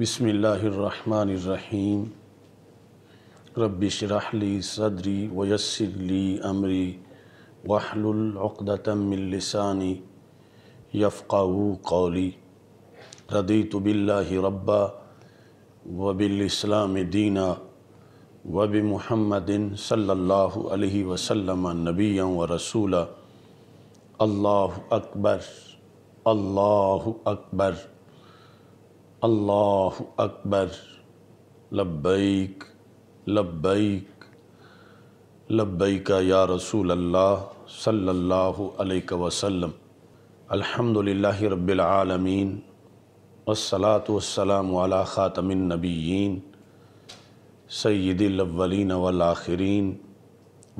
बसमीम रबशरहली सदरी वयसरली अमरी वाहलतमिलसानी यफ़ा कौली रदी तबिल्ला रब्बा वबिलस्लाम दीना वब महमदिन सल्ला वसम नबी व रसूल अल्लाह अकबर अल्लाह अकबर अल्लाह अकबर लब्बैक लब्बैक लब्बैक या रसूल अल्लाह सल्लल्लाहु अलैहि वसल्लम अल्हम्दुलिल्लाहि रब्बिल आलमीन वस्सलातु वस्सलामु अला खातमिन नबिय्यीन सय्यिदिल अव्वलीन वल आखिरीन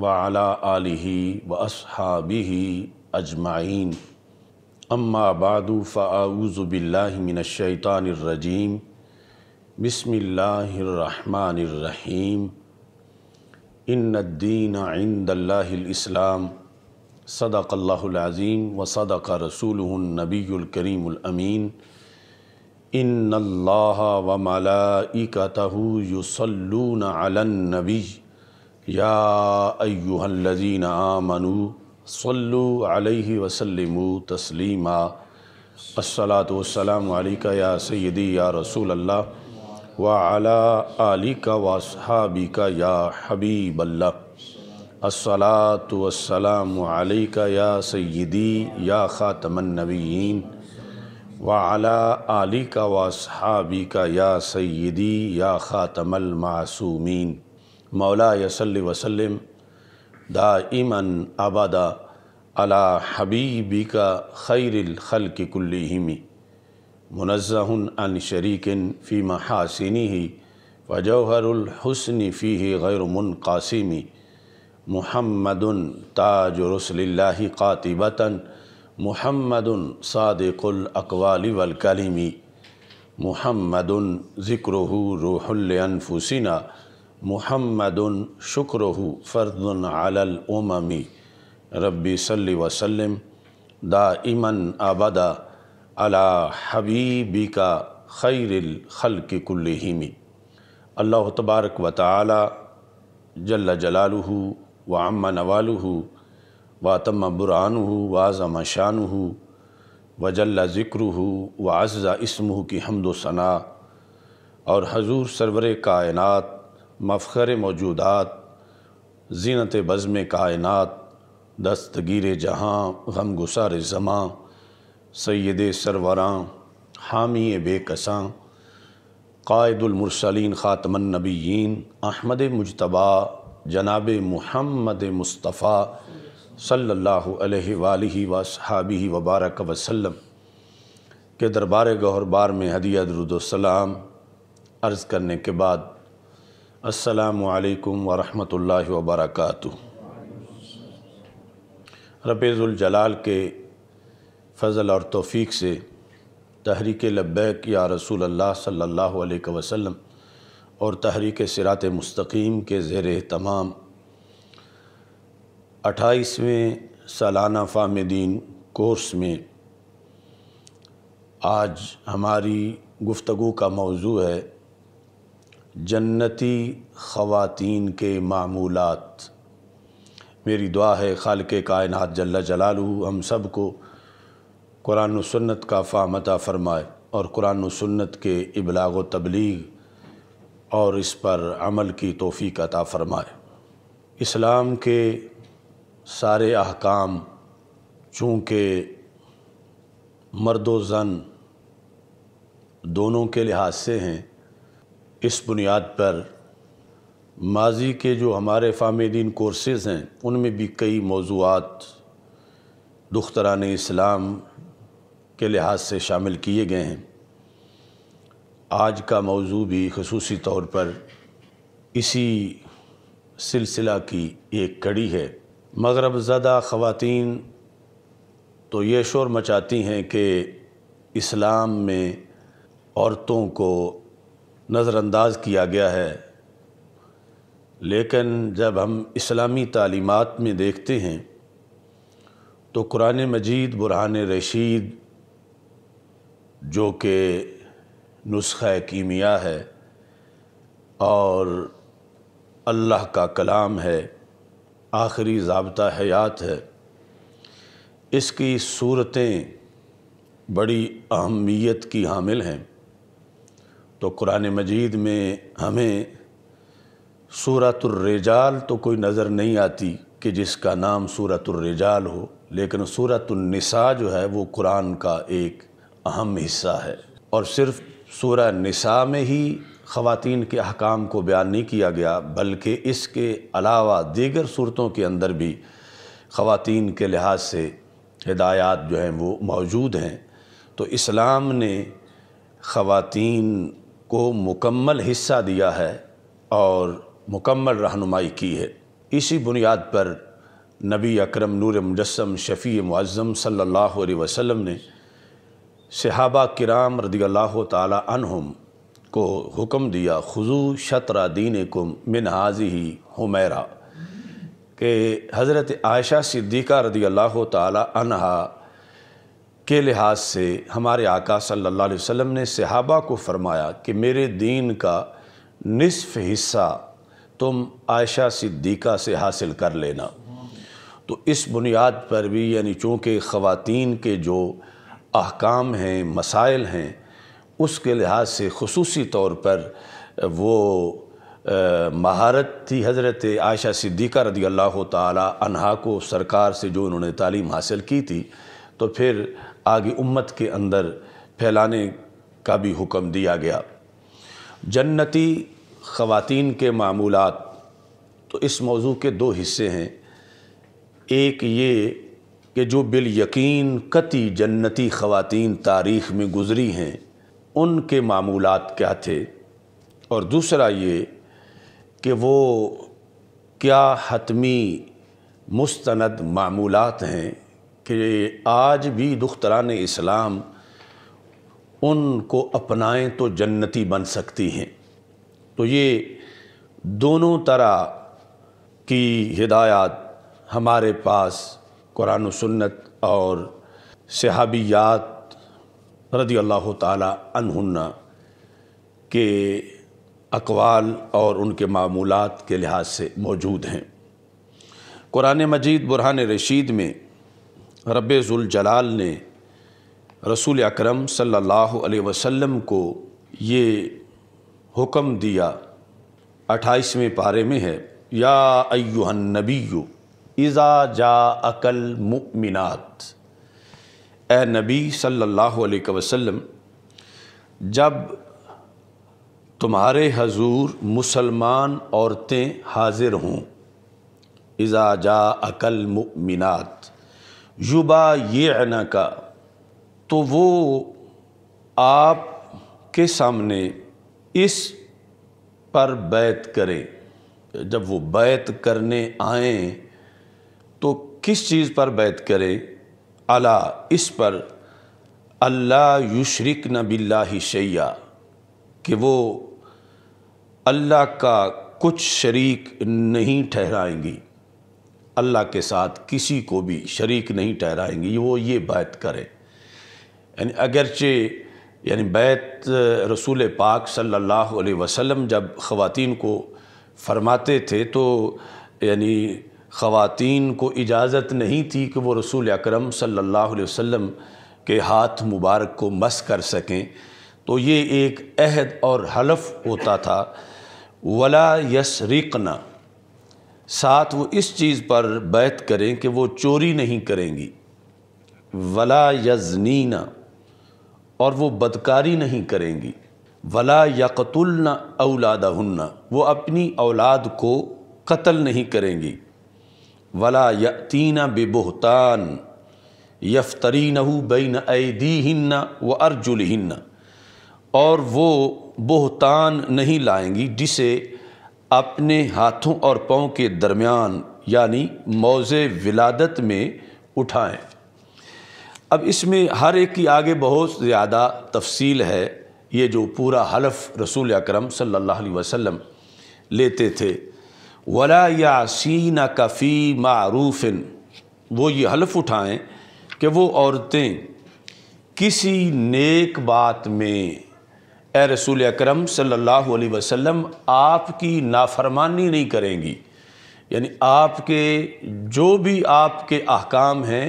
व अला आलिहि व अजमाइन अम्मा बादू फ़ाऊज़बिल्लिमिनशैतानरजीम बसमीम इन्द्दीन आइंदल्लाम सदाक़ल्लाज़ीम व सदक़ रसूल नबीकरीमीन इन व मलाइकतह युसल्लून याज़ीन या आमनू सल्लु अलैहि वसल्लम तस्लीमा अस्सलात वसलाम या सैदी या रसूल अल्लाह व अला आलिका वसहाबिका या हबीब अल्लाह का वसलाम अलिका या सैदी या ख़ातमनबीन व अला आलिका वसहाबिका या सैदी या ख़ातमल मासूमीन मौला यसल्ल वसलम दाइमन अबदा अला हबीबी का खैरखल की कुल्लिमी मुनज़हन अन शरीकिन फ़ी महासिनी ही वजहरहसन फ़ी गैर मुनकासिमी महमद ताज रसल्ला कातिबता महमद सादक़ुलकवाली वलकलिमी महमद ज़िक्र रूहलफ़ुसिना मोहम्मद शुक्र फ़र्द अलमी रबी सल्ल वसलम दा इमन आबदा अला हबीबी का खैरिल खल की कुल्लिमी अल्लाह तबारक व ताली जल्ल जलालू व अम्मा नवालू व तम बुरान वाज़म शान व जल्ला ज़िक्र व अज़ा इसमू की हमदोसना और हजूर सरवर कायनत मफ़र मौजूदात जीनत बज़म कायनत दस्तगीर जहाँ गम गुसार ज़मां सैद सरवरा हामी बेकसां कायदुलमरसलिन ख़ातमनबीन अहमद मुशतबा जनाब महमद मुस्तफ़ा सल्लल्लाहु अलैहि वसहाबी वबारक वसलम के दरबार गौहरबार में हदिया दरुदोसलाम अर्ज़ करने के बाद असलकम वरहमल वबरक रबीज़ुलजलाल के फ़ज़ल और तौफीक से तहरीक लब्बैक या रसूल अल्लाह सल्लल्लाहु अलैहि वसल्लम और तहरीक सिरात मुस्तकीम के ज़ेर तमाम अट्ठाईसवें सालाना फ़ामदीन कोर्स में आज हमारी गुफ्तु का मौजू है जन्नती ख़वातीन के मामूलत मेरी दुआ है खाल के कायनत जल्ला जलालू हम सब को कुरान सन्नत का फ़ामता फ़रमाए और कुरान सन्नत के इबलाग व तबलीग और इस पर अमल की तोफ़ी अता फ़रमाए इस्लाम के सारे अहकाम चूँकि मर्द व ज़न दोनों के लिहाज से हैं इस बुनियाद पर माजी के जो हमारे फामदीन कोर्सेज हैं उनमें भी कई मौजूद दुख्तरान इस्लाम के लिहाज से शामिल किए गए हैं आज का मौजू भी खसूसी तौर पर इसी सिलसिला की एक कड़ी है मगरब ज़्यादा ख़वान तो ये शोर मचाती हैं कि इस्लाम में औरतों को नज़रअंदाज किया गया है लेकिन जब हम इस्लामी तालीमत में देखते हैं तो कुरान मजीद बुरहान रशीद जो कि नुस्खा कीमिया है और अल्लाह का कलाम है आखिरी जबता हयात है इसकी सूरतें बड़ी अहमियत की हामिल हैं तो कुरान मजीद में हमें सूरतुर्रजाल तो कोई नज़र नहीं आती कि जिसका नाम सूरतुर्रजाल हो लेकिन सूरतुलनिसा जो है वो कुरान का एक अहम हिस्सा है और सिर्फ सूर नसा में ही ख़वान के अहकाम को बयान नहीं किया गया बल्कि इसके अलावा दीगर सूरतों के अंदर भी ख़वान के लिहाज से हदायात जो हैं वो मौजूद हैं तो इस्लाम ने ख़वातीन को मुकम्मल हिस्सा दिया है और मुकम्मल रहनुमाई की है इसी बुनियाद पर नबी अकरम नूर मुजस्म शफ़ी मुआज़म सल्लल्लाहु अलैहि वसल्लम ने सहाबा किराम रदी अल्लाह तहम को हुक्म दिया खुजू शतरा दीन कुम मिन हाजी ही हुमेरा के हज़रत आयशा सिद्दीक़ा रदी अल्लाह तहा के लिहाज से हमारे आका सल्लल्लाहु अलैहि वसल्लम ने सहाबा को फरमाया कि मेरे दीन का नसफ़ हिस्सा तुम आयशा सिद्दीक़ा से हासिल कर लेना तो इस बुनियाद पर भी यानी चूँकि ख़वातीन के जो अहकाम हैं मसाइल हैं उसके लिहाज से खसूसी तौर पर वो महारत थी हज़रत आयशा सिद्दीक़ा रदी अल्लाह तहा को सरकार से जो उन्होंने तालीम हासिल की थी तो फिर आगे उम्मत के अंदर फैलाने का भी हुक्म दिया गया जन्नती ख़वातीन के मामूलात तो इस मौजू के दो हिस्से हैं एक ये कि जो बिल यकीन कति जन्नती ख़वातीन तारीख़ में गुज़री हैं उनके मामूलात क्या थे और दूसरा ये कि वो क्या हतमी मुस्तंद मामूलत हैं कि आज भी दुख्तरान इस्लाम उनको अपनाएं तो जन्नती बन सकती हैं तो ये दोनों तरह की हिदायत हमारे पास कुरान सुन्नत और सहाबियात रदी अल्लाह तहुन्ना के अकवाल और उनके मामूलत के लिहाज से मौजूद हैं कुरान मजीद बुरहान रशीद में रबाल ने रसूल अकरम सल्लल्लाहु अलैहि वसल्लम को ये हुक्म दिया अट्ठाईसवें पारे में है या अयुहन नबीयो इज़ा जा अकल मुमिनात ए नबी सल्लल्लाहु अलैहि वसल्लम जब तुम्हारे हजूर मुसलमान औरतें हाजिर हों इज़ा जा अकल मुमिनात युबा ये अना का तो वो आप के सामने इस पर बैत करें जब वो बैत करने आए तो किस चीज़ पर बैत करें अला इस पर अल्लाह युशरिक न बिल्ला शैया कि वो अल्लाह का कुछ शरीक नहीं ठहराएंगी अल्लाह के साथ किसी को भी शरीक नहीं ठहराएंगे वो ये बात करें यानी अगरचे यानी बैत रसूल पाक सल्लल्लाहु अलैहि वसल्लम जब ख़वातीन को फरमाते थे तो यानी ख़वातीन को इजाज़त नहीं थी कि वो रसूल अकरम सल्लल्लाहु अलैहि वसल्लम के हाथ मुबारक को मस कर सकें तो ये एक अहद और हलफ होता था वला यसरिकना साथ वो इस चीज़ पर बैत करें कि वो चोरी नहीं करेंगी वला यजनीना और वो बदकारी नहीं करेंगी वला यकतुलना औलादा हन्ना वो अपनी औलाद को कत्ल नहीं करेंगी वला यतीना यफ्तरी यफ्तरीन बैन हिन्ना व अर्जुलहिन्ना और वो बोहतान नहीं लाएंगी जिसे अपने हाथों और पाँव के दरमियान यानी मौज़ विलादत में उठाएं अब इसमें हर एक की आगे बहुत ज़्यादा तफसील है ये जो पूरा हलफ रसूल अक्रम सल्लल्लाहु अलैहि वसल्लम लेते थे वला यासीना कफ़ी मारूफिन वो ये हलफ उठाएं कि वो औरतें किसी नेक बात में ए रसूल अकरम सल्ला वसम आपकी नाफरमानी नहीं करेंगी यानी आपके जो भी आपके अहकाम हैं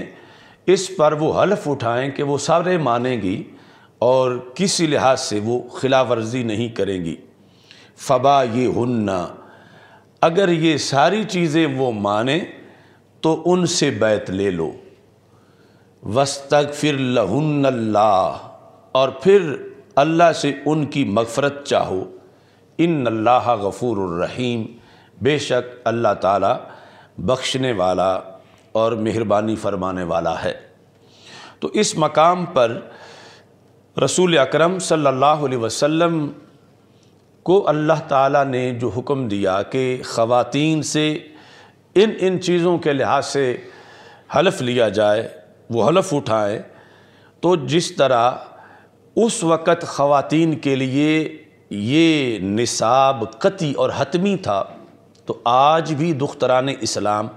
इस पर वो हल्फ़ उठाएँ कि वो सारे मानेंगी और किसी लिहाज से वो ख़िला वर्जी नहीं करेंगी फ़बा ये हन्ना अगर ये सारी चीज़ें वो माने तो उनसे बैत ले लो वस्तक फिर लहन्ला और फिर अल्लाह से उनकी मगफरत चाहो इन अल्लाह गफ़ूर रहीम बेशक अल्लाह ताला बख्शने वाला और मेहरबानी फरमाने वाला है तो इस मकाम पर रसूल अकरम सल्लल्लाहु अलैहि वसल्लम को अल्लाह ताला ने जो हुक्म दिया कि ख़वातीन से इन इन चीज़ों के लिहाज से हलफ लिया जाए वो हलफ उठाएं तो जिस तरह उस वक़्त ख़वातीन के लिए ये निसाब कती और हतमी था तो आज भी दुख्तरान इस्लाम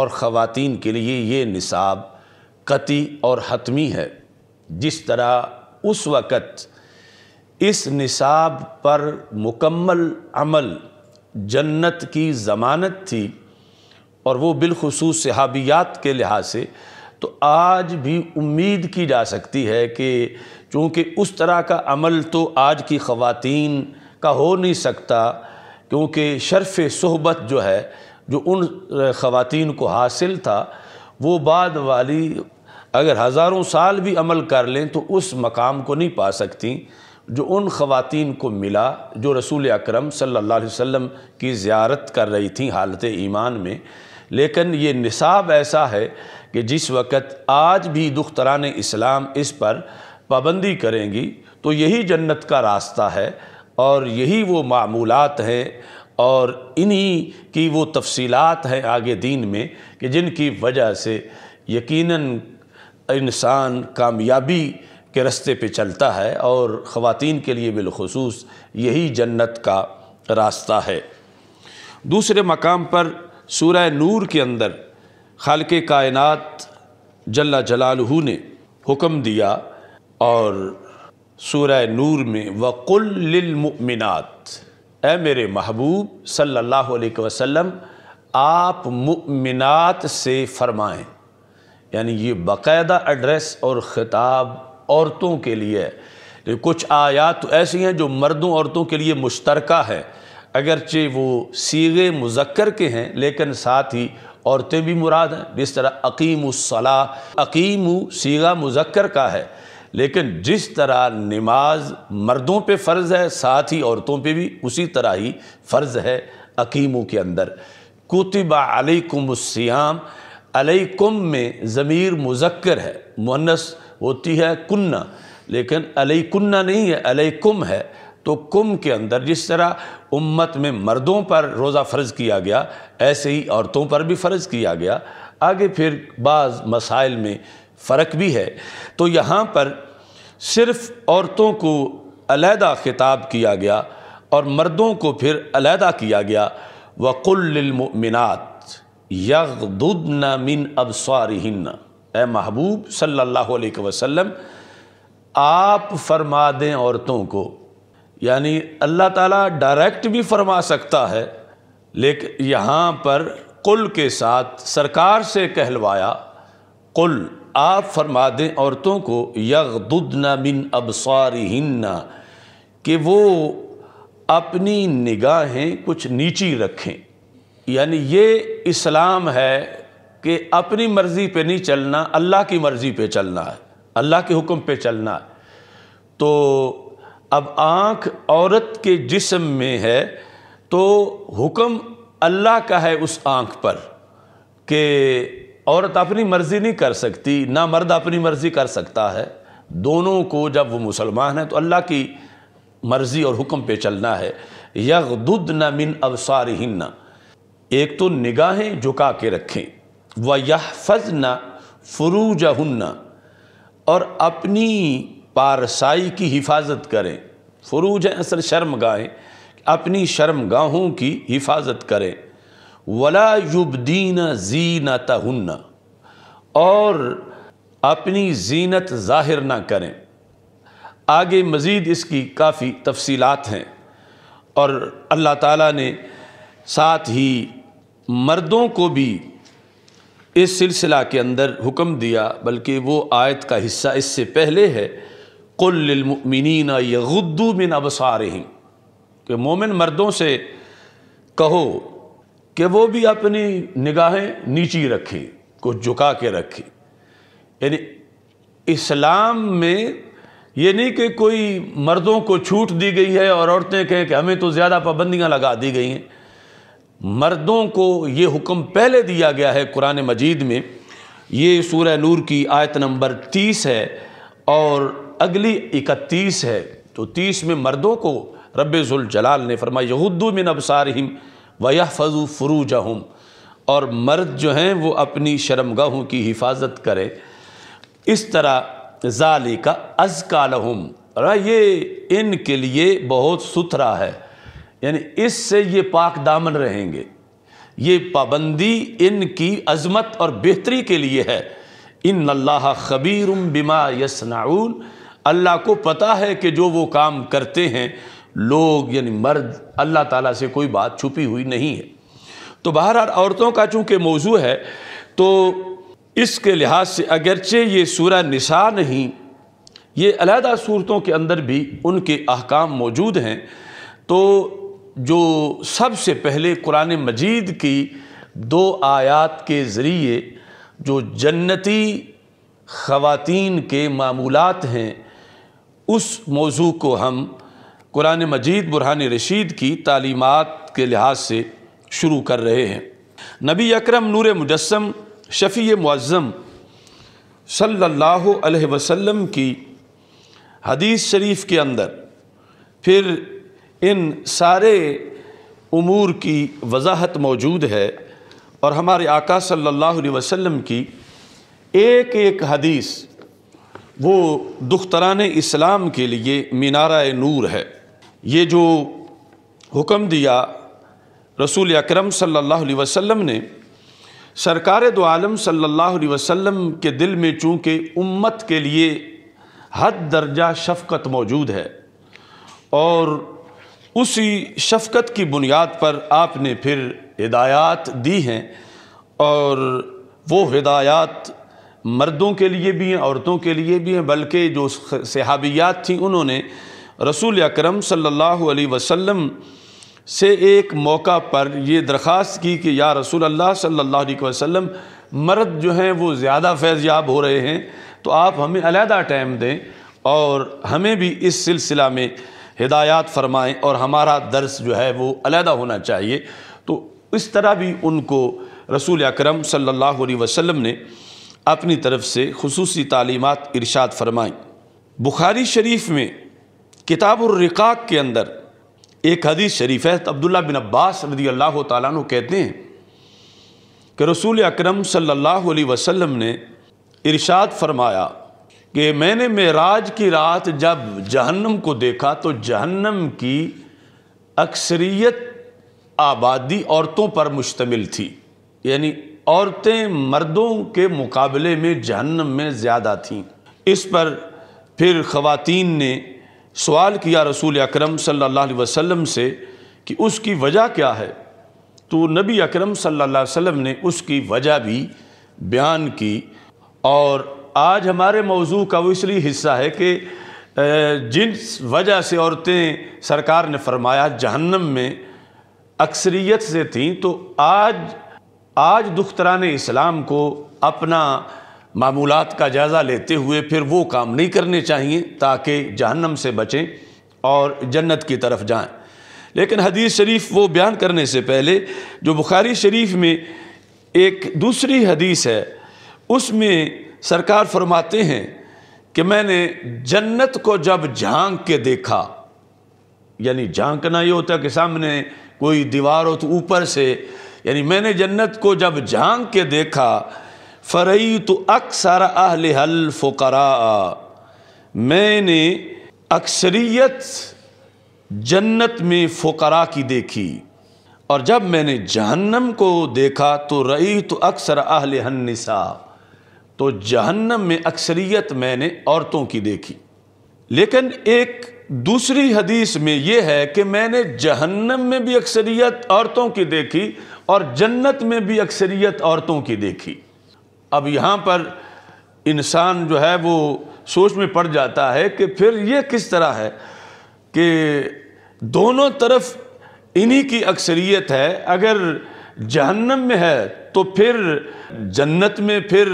और ख़वातीन के लिए ये निसाब कती और हतमी है जिस तरह उस वक़्त इस निसाब पर मुकम्मल अमल जन्नत की ज़मानत थी और वो बिलखसूस सहाबियात के लिहाज से तो आज भी उम्मीद की जा सकती है कि चूँकि उस तरह का अमल तो आज की ख़वातीन का हो नहीं सकता क्योंकि शर्फ़ सहबत जो है जो उन ख़वातीन को हासिल था वो बाद वाली अगर हज़ारों साल भी अमल कर लें तो उस मकाम को नहीं पा सकती जो उन ख़वातीन को मिला जो रसूल अक्रम सम की ज़्यारत कर रही थी हालत ईमान में लेकिन ये निसाब ऐसा है कि जिस वक़्त आज भी दुख्तरान इस्लाम इस पर पाबंदी करेंगी तो यही जन्नत का रास्ता है और यही वो मामूलत हैं और इन्हीं की वो तफसीलात हैं आगे दीन में कि जिनकी वजह से यकीनन इंसान कामयाबी के रस्ते पे चलता है और ख़वातीन के लिए बिलखसूस यही जन्नत का रास्ता है दूसरे मकाम पर सूरह नूर के अंदर खालक कायनत जल्ला जलालहू ने हुक्म दिया और सूर नूर में वक़ुलमिनत ए मेरे महबूब सल्लल्लाहु अलैहि वसल्लम आप मुमिनत से फरमाएं यानी ये बाकायदा एड्रेस और ख़िताब औरतों के लिए है कुछ आयात ऐसी हैं जो मर्दों औरतों के लिए मुश्तरक है अगरचे वो सीगे मुजक्र के हैं लेकिन साथ ही औरतें भी मुराद हैं जिस तरह अकीम सलाह अकीम सीगा मुजक्र का है लेकिन जिस तरह नमाज मर्दों पे फ़र्ज़ है साथ ही औरतों पे भी उसी तरह ही फ़र्ज़ है अकीमों के अंदर कुतबा अलकुमस्याम अलकुम में ज़मीर मुजक्र है मुनस होती है कुन्ना लेकिन अलकुन्ना नहीं है अलकुम है तो कुम के अंदर जिस तरह उम्मत में मर्दों पर रोज़ा फ़र्ज़ किया गया ऐसे ही औरतों पर भी फ़र्ज़ किया गया आगे फिर बाज़ मसाइल में फ़र्क भी है तो यहाँ पर सिर्फ औरतों को अलहदा ख़िताब किया गया और मर्दों को फिर अलहदा किया गया वक़ुलमिनत यदुदन मिन अबसारहन ए महबूब सल्लल्लाहु अलैहि वसल्लम आप फरमा दें औरतों को यानी अल्लाह ताला डायरेक्ट भी फरमा सकता है लेकिन यहाँ पर कुल के साथ सरकार से कहलवाया कुल आप फरमा दें औरतों को बिन अबसार हिन्ना कि वो अपनी निगाहें कुछ नीची रखें यानी ये इस्लाम है कि अपनी मर्ज़ी पे नहीं चलना अल्लाह की मर्ज़ी पे चलना है अल्लाह के हुक्म पे चलना है तो अब आँख औरत के जिस्म में है तो हुक्म अल्लाह का है उस आँख पर कि औरत अपनी मर्ज़ी नहीं कर सकती ना मर्द अपनी मर्ज़ी कर सकता है दोनों को जब वो मुसलमान हैं तो अल्लाह की मर्ज़ी और हुक्म पे चलना है यदुद न मिन अबसारहिन एक तो निगाहें झुका के रखें व यह फजना फरूज और अपनी पारसाई की हिफाजत करें फ्रूज असल शर्म गाहें अपनी शर्म गाहों की हिफाजत करें वला युबदीन जीनत और अपनी जीनत ज़ाहिर ना करें आगे मज़ीद इसकी काफ़ी तफसीलात हैं और अल्लाह ताला ने साथ ही मर्दों को भी इस सिलसिला के अंदर हुक्म दिया बल्कि वो आयत का हिस्सा इससे पहले है कुल्लमिन यगुद्दू मिन अबसारहिम कि मोमिन मर्दों से कहो कि वो भी अपनी निगाहें नीची रखें को झुका के रखें यानी इस्लाम में ये नहीं कि कोई मर्दों को छूट दी गई है और औरतें कहें कि हमें तो ज़्यादा पाबंदियाँ लगा दी गई हैं मर्दों को ये हुक्म पहले दिया गया है कुरान मजीद में ये सूर्य नूर की आयत नंबर तीस है और अगली इकतीस है तो तीस में मर्दों को जलाल ने फरमाया यहूदू मिन अबसारहिम वह फ़जू फ़रूज और मर्द जो हैं वो अपनी शर्मगाहों की हिफाजत करें इस तरह ज़ाली का अजकाल हम ये इनके लिए बहुत सुथरा है यानी इससे ये पाक दामन रहेंगे ये पाबंदी इनकी अजमत और बेहतरी के लिए है इन अल्लाह खबीर बिमा यसनाउन अल्लाह को पता है कि जो वो काम करते हैं लोग यानी मर्द अल्लाह ताला से कोई बात छुपी हुई नहीं है तो बहरहाल औरतों का चूँकि मौजू है तो इसके लिहाज से अगरचे ये सूर निसा नहीं ये अलहदा सूरतों के अंदर भी उनके अहकाम मौजूद हैं तो जो सबसे पहले कुरान मजीद की दो आयात के ज़रिए जो जन्नती ख़वातीन के मामूलत हैं उस मौजू को हम कुरान मजीद बुरहान रशीद की तालीमत के लिहाज से शुरू कर रहे हैं नबी अकरम नूर मुजस्म शफ़ी मुआज़म सल्लल्लाहु अलैहि वसल्लम की हदीस शरीफ के अंदर फिर इन सारे उमूर की वजाहत मौजूद है और हमारे आका सल्लल्लाहु अलैहि वसल्लम की एक एक हदीस वो दुख्तरान इस्लाम के लिए मीनारा नूर है ये जो हुक्म दिया रसूल अकरम सल्लल्लाहु अलैहि वसल्लम ने सरकार दो आलम सल्लल्लाहु अलैहि वसल्लम के दिल में चूँकि उम्मत के लिए हद दर्जा शफ़क़त मौजूद है और उसी शफ़क़त की बुनियाद पर आपने फिर हिदायत दी हैं और वो हिदायत मर्दों के लिए भी हैं औरतों के लिए भी हैं बल्कि जो सहाबियात थी उन्होंने रसूल अक्रम सल्ला वसम से एक मौका पर यह दरख्वास्त की कि या रसूल अल्लाह सल्ला वसम मर्द जो हैं वो ज़्यादा फैज़याब हो रहे हैं तो आप हमें अलहदा टाइम दें और हमें भी इस सिलसिला में हिदायत फरमाएँ और हमारा दर्स जो है वो अलहदा होना चाहिए तो इस तरह भी उनको रसूल अक्रम सल्ला वसम ने अपनी तरफ से खसूसी तालीमत इरशाद फरमाई बुखारी शरीफ में रिकाक के अंदर एक हदीस शरीफ है अब्दुल्ला बिन अब्बास रदी अल्लाह तु कहते हैं कि रसूल अक्रम सल्ला वसलम ने इरशाद फरमाया कि मैंने मेराज की रात जब जहन्नम को देखा तो जहन्नम की अक्सरियत आबादी औरतों पर मुश्तमिल थी यानी औरतें मर्दों के मुकाबले में जहन्नम में ज़्यादा थीं इस पर फिर ख़वातीन ने सवाल किया रसूल अकरम सल्लल्लाहु अलैहि वसल्लम से कि उसकी वजह क्या है तो नबी अकरम सल्लल्लाहु अलैहि वसल्लम ने उसकी वजह भी बयान की और आज हमारे मौजू का वो इसलिए हिस्सा है कि जिन वजह से औरतें सरकार ने फरमाया जहन्नम में अक्सरियत से थीं तो आज आज दुख्तरान इस्लाम को अपना मामूलات का जायज़ा लेते हुए फिर वो काम नहीं करने चाहिए ताकि जहन्नम से बचें और जन्नत की तरफ जाएं लेकिन हदीस शरीफ वो बयान करने से पहले जो बुखारी शरीफ में एक दूसरी हदीस है उसमें सरकार फरमाते हैं कि मैंने जन्नत को जब झांक के देखा यानी झांकना ये होता है कि सामने कोई दीवार हो तो ऊपर से यानी मैंने जन्नत को जब झांक के देखा फ़रई तो अक्सर अहल हल फ़ुकरा मैंने अक्सरियत जन्नत में फ़करा की देखी और जब मैंने जहन्नम को देखा तो रई तो अक्सर अहल हन्निसा तो जहन्नम में अक्सरियत मैंने औरतों की देखी लेकिन एक दूसरी हदीस में यह है कि मैंने जहन्नम में भी अक्सरियत औरतों की देखी और जन्नत में भी अक्सरियत औरतों की देखी अब यहाँ पर इंसान जो है वो सोच में पड़ जाता है कि फिर ये किस तरह है कि दोनों तरफ इन्हीं की अक्सरियत है अगर जहन्नम में है तो फिर जन्नत में फिर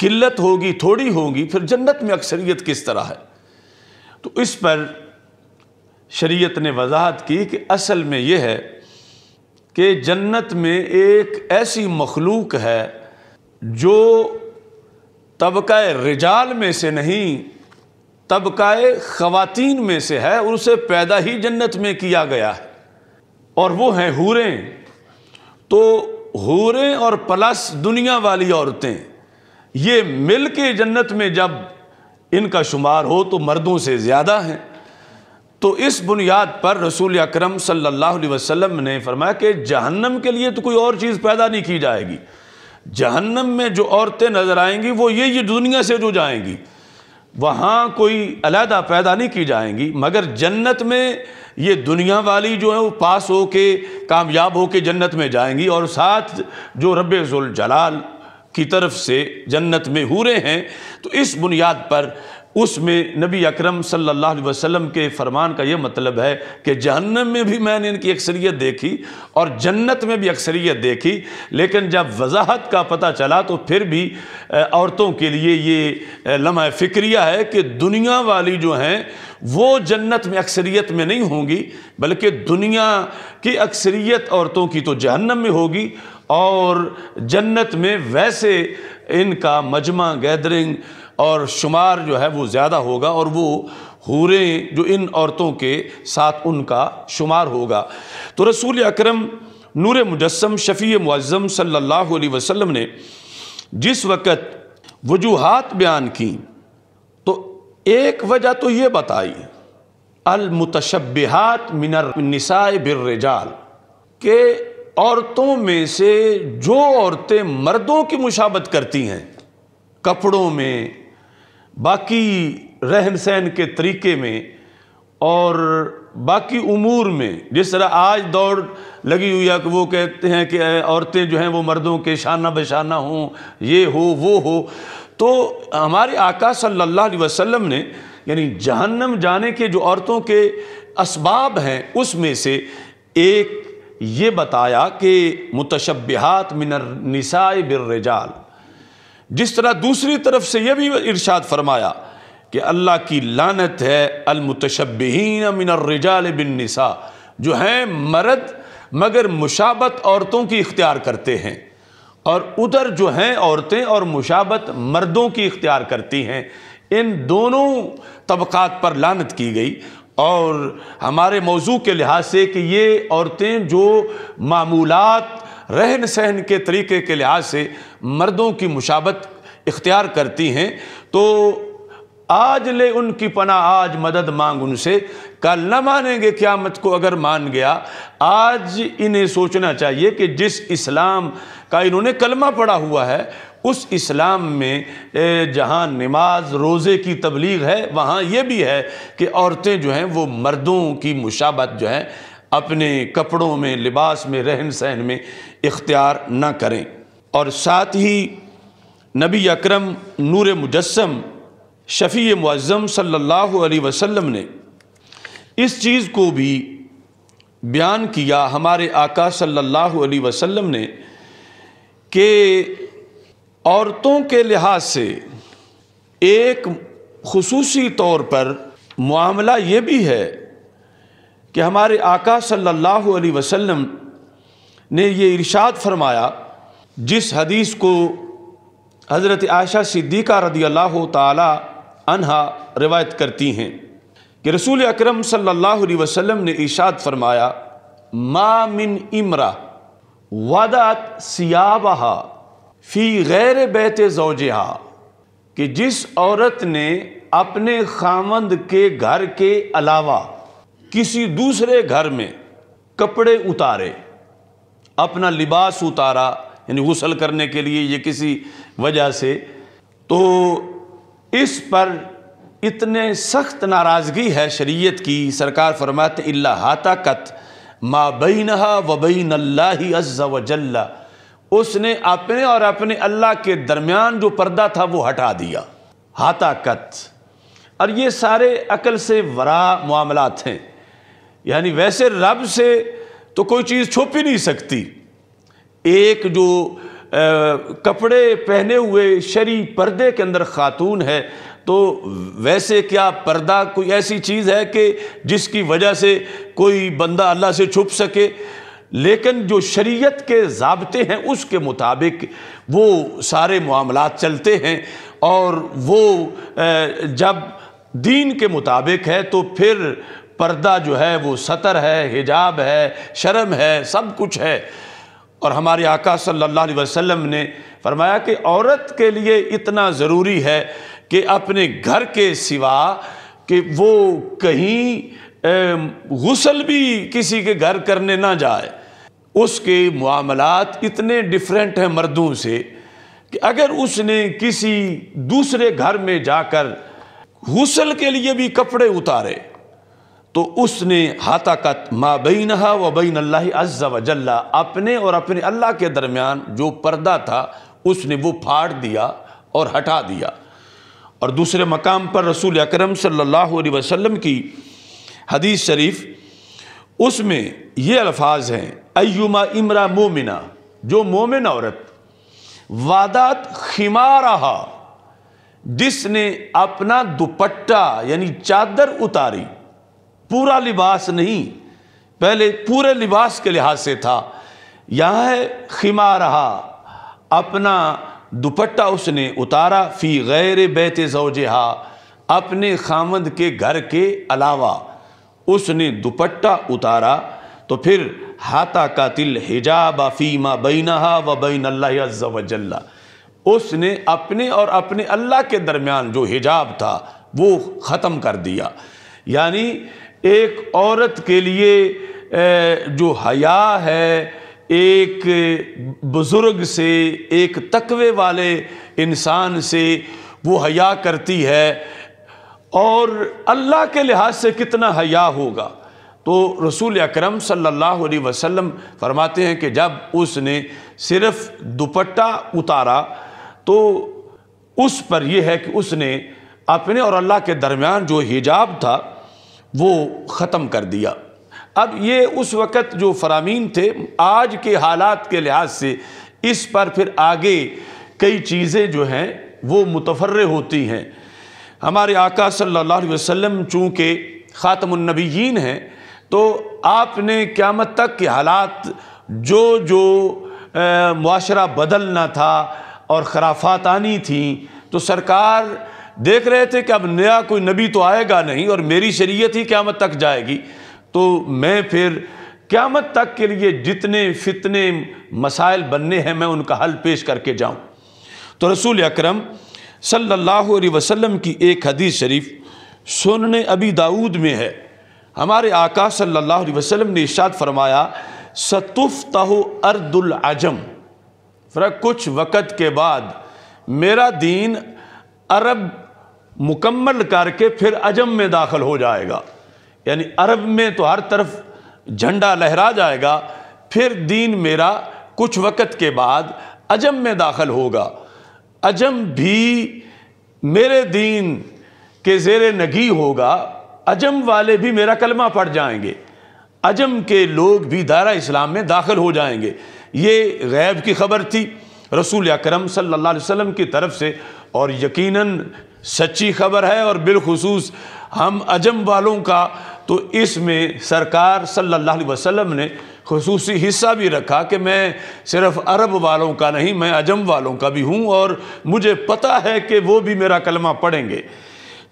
किल्लत होगी थोड़ी होगी फिर जन्नत में अक्सरियत किस तरह है तो इस पर शरीयत ने वजाहत की कि असल में यह है कि जन्नत में एक ऐसी मखलूक है जो तबका रिजाल में से नहीं तबका ख़वातीन में से है उसे पैदा ही जन्नत में किया गया है और वो हैं हूरें तो हूरें और प्लस दुनिया वाली औरतें ये मिल के जन्नत में जब इनका शुमार हो तो मर्दों से ज़्यादा हैं तो इस बुनियाद पर रसूल अक्रम सल्ला वसम ने फरमाया कि जहन्नम के लिए तो कोई और चीज़ पैदा नहीं की जाएगी जहन्नम में जो औरतें नज़र आएंगी वो ये ये दुनिया से जो जाएंगी वहाँ कोई अलहदा पैदा नहीं की जाएंगी मगर जन्नत में ये दुनिया वाली जो है वो पास हो के कामयाब हो के जन्नत में जाएंगी और साथ जो रब जलाल की तरफ से जन्नत में रहे हैं तो इस बुनियाद पर उसमें नबी अकरम सल्लल्लाहु अलैहि वसल्लम के फरमान का ये मतलब है कि जहन्नम में भी मैंने इनकी अक्सरियत देखी और जन्नत में भी अक्सरियत देखी लेकिन जब वजाहत का पता चला तो फिर भी औरतों के लिए ये लम्हा फ़िक्रिया है कि दुनिया वाली जो हैं वो जन्नत में अक्सरियत में नहीं होंगी बल्कि दुनिया की अक्सरियत औरतों की तो जहन्नम में होगी और जन्नत में वैसे इनका मजमा गैदरिंग और शुमार जो है वो ज़्यादा होगा और वो हूरें जो इन औरतों के साथ उनका शुमार होगा तो रसूल अक्रम नूर मुजस्म शफ़ी मुज़म सल्ला वसम ने जिस वक़्त वजूहत बयान की तो एक वजह तो ये बताई अलमतशबहत मिनर नसाए बिरजाल के औरतों में से जो औरतें मर्दों की मुशाबत करती हैं कपड़ों में बाकी रहन सहन के तरीके में और बाकी उमूर में जिस तरह आज दौड़ लगी हुई है कि वो कहते हैं कि औरतें जो हैं वो मर्दों के शाना बशाना हों ये हो वो हो तो हमारे आका सल्लल्लाहु अलैहि वसल्लम ने यानी जहन्नम जाने के जो औरतों के इसबाब हैं उसमें से एक ये बताया कि मुतशबहात मिनर निसाए बिरजाल जिस तरह दूसरी तरफ से यह भी इरशाद फरमाया कि अल्लाह की लानत है अलमतशबीन मिनरजाल बिन निसा जो हैं मर्द मगर मुशाबत औरतों की इख्तियार करते हैं और उधर जो हैं औरतें और मुशाबत मर्दों की इख्तियार करती हैं इन दोनों तबक़ात पर लानत की गई और हमारे मौजू के लिहाज से कि ये औरतें जो मामूलत रहन सहन के तरीके के लिहाज से मर्दों की मुशाबत इख्तियार करती हैं तो आज ले उनकी पना आज मदद मांग उनसे कल न मानेंगे क़्यामत को अगर मान गया आज इन्हें सोचना चाहिए कि जिस इस्लाम का इन्होंने कलमा पड़ा हुआ है उस इस्लाम में जहाँ नमाज रोज़े की तबलीग है वहाँ ये भी है कि औरतें जो हैं वो मर्दों की मुशाबत जो है अपने कपड़ों में लिबास में रहन सहन में इख्तियार ना करें और साथ ही नबी अकरम नूर मुजस्म शफ़ी मुआज़म सल्लल्लाहु अलैहि वसल्लम ने इस चीज़ को भी बयान किया हमारे आका सल्लल्लाहु अलैहि वसल्लम ने कि औरतों के लिहाज से एक खसूसी तौर पर मामला ये भी है कि हमारे आका सल्लल्लाहु अलैहि वसल्लम ने ये इरशाद फरमाया जिस हदीस को हज़रत आयशा सिद्दीक़ा रदी अल्लाह तहा रिवायत करती हैं कि रसूल अकरम सल्लल्लाहु अलैहि वसल्लम ने इशाद फरमाया मिन इमरा वदात सियाबहा फ़ी गैर बैत जोजहा कि जिस औरत ने अपने खामंद के घर के अलावा किसी दूसरे घर में कपड़े उतारे अपना लिबास उतारा यानी गसल करने के लिए ये किसी वजह से तो इस पर इतने सख्त नाराज़गी है शरीयत की सरकार फरमात इल्ला हाथा कत व वबैन अल्लाह अज्जा उसने अपने और अपने अल्लाह के दरमियान जो पर्दा था वो हटा दिया हाता कत और ये सारे अकल से वरा मामलात हैं यानी वैसे रब से तो कोई चीज़ छुप ही नहीं सकती एक जो आ, कपड़े पहने हुए शरी पर्दे के अंदर खातून है तो वैसे क्या पर्दा कोई ऐसी चीज़ है कि जिसकी वजह से कोई बंदा अल्लाह से छुप सके लेकिन जो शरीयत के जबते हैं उसके मुताबिक वो सारे मामला चलते हैं और वो जब दीन के मुताबिक है तो फिर पर्दा जो है वो सतर है हिजाब है शर्म है सब कुछ है और हमारे आका सल्लल्लाहु अलैहि वसल्लम ने फरमाया कि औरत के लिए इतना ज़रूरी है कि अपने घर के सिवा कि वो कहीं गसल भी किसी के घर करने ना जाए उसके मामलात इतने डिफरेंट हैं मर्दों से कि अगर उसने किसी दूसरे घर में जाकर गसल के लिए भी कपड़े उतारे तो उसने हाथाकत माबैनहा व बैन अल्लाह अज्जा वजल्ला अपने और अपने अल्लाह के दरमियान जो पर्दा था उसने वो फाड़ दिया और हटा दिया और दूसरे मकाम पर रसूल अक्रम सम की हदीस शरीफ उसमें ये अल्फाज हैं अयुमा इमरा मोमिना जो मोमिन औरत वादात खिमा रहा जिसने अपना दुपट्टा यानी चादर उतारी पूरा लिबास नहीं पहले पूरे लिबास के लिहाज से था यहाँ है खिमा रहा अपना दुपट्टा उसने उतारा फ़ी गैर बैत जोजहा अपने खामद के घर के अलावा उसने दुपट्टा उतारा तो फिर हाथा का तिल हिजाब फ़ीमा बैनहा व बीन अल्लाह उसने अपने और अपने अल्लाह के दरमियान जो हिजाब था वो ख़त्म कर दिया यानी एक औरत के लिए जो हया है एक बुज़ुर्ग से एक तकवे वाले इंसान से वो हया करती है और अल्लाह के लिहाज से कितना हया होगा तो रसूल अकरम सल्लल्लाहु अलैहि वसल्लम फरमाते हैं कि जब उसने सिर्फ दुपट्टा उतारा तो उस पर यह है कि उसने अपने और अल्लाह के दरमियान जो हिजाब था वो ख़त्म कर दिया अब ये उस वक़्त जो फरामीन थे आज के हालात के लिहाज से इस पर फिर आगे कई चीज़ें जो हैं वो मुतफर होती हैं हमारे आका सल्लल्लाहु अलैहि वसल्लम चूँकि ख़ातमनबीन हैं तो आपने क़्यामत तक के हालात जो जो माशरा बदलना था और खराफात आनी थी तो सरकार देख रहे थे कि अब नया कोई नबी तो आएगा नहीं और मेरी शरीयत ही क्यामत तक जाएगी तो मैं फिर क्यामत तक के लिए जितने फितने मसाइल बनने हैं मैं उनका हल पेश करके जाऊं तो रसूल अक्रम सल्लल्लाहु अलैहि वसल्लम की एक हदीस शरीफ सुनने अभी दाऊद में है हमारे आका सल्लल्लाहु अलैहि वसल्लम ने इशाद फरमाया सतुफ तहो अर्दुल आजम फिर कुछ वक़्त के बाद मेरा दीन अरब मुकम्मल करके फिर अजम में दाखिल हो जाएगा यानी अरब में तो हर तरफ झंडा लहरा जाएगा फिर दीन मेरा कुछ वक़्त के बाद अजम में दाखिल होगा अजम भी मेरे दीन के जेर नगी होगा अजम वाले भी मेरा कलमा पढ़ जाएंगे अजम के लोग भी दायरा इस्लाम में दाखिल हो जाएंगे ये गैब की खबर थी रसूल अक्रम सल्ला वसम की तरफ से और यकीनन सच्ची खबर है और बिलखसूस हम अजम वालों का तो इसमें सरकार सल्लल्लाहु अलैहि वसल्लम ने खसूस हिस्सा भी रखा कि मैं सिर्फ़ अरब वालों का नहीं मैं अजम वालों का भी हूँ और मुझे पता है कि वो भी मेरा कलमा पढ़ेंगे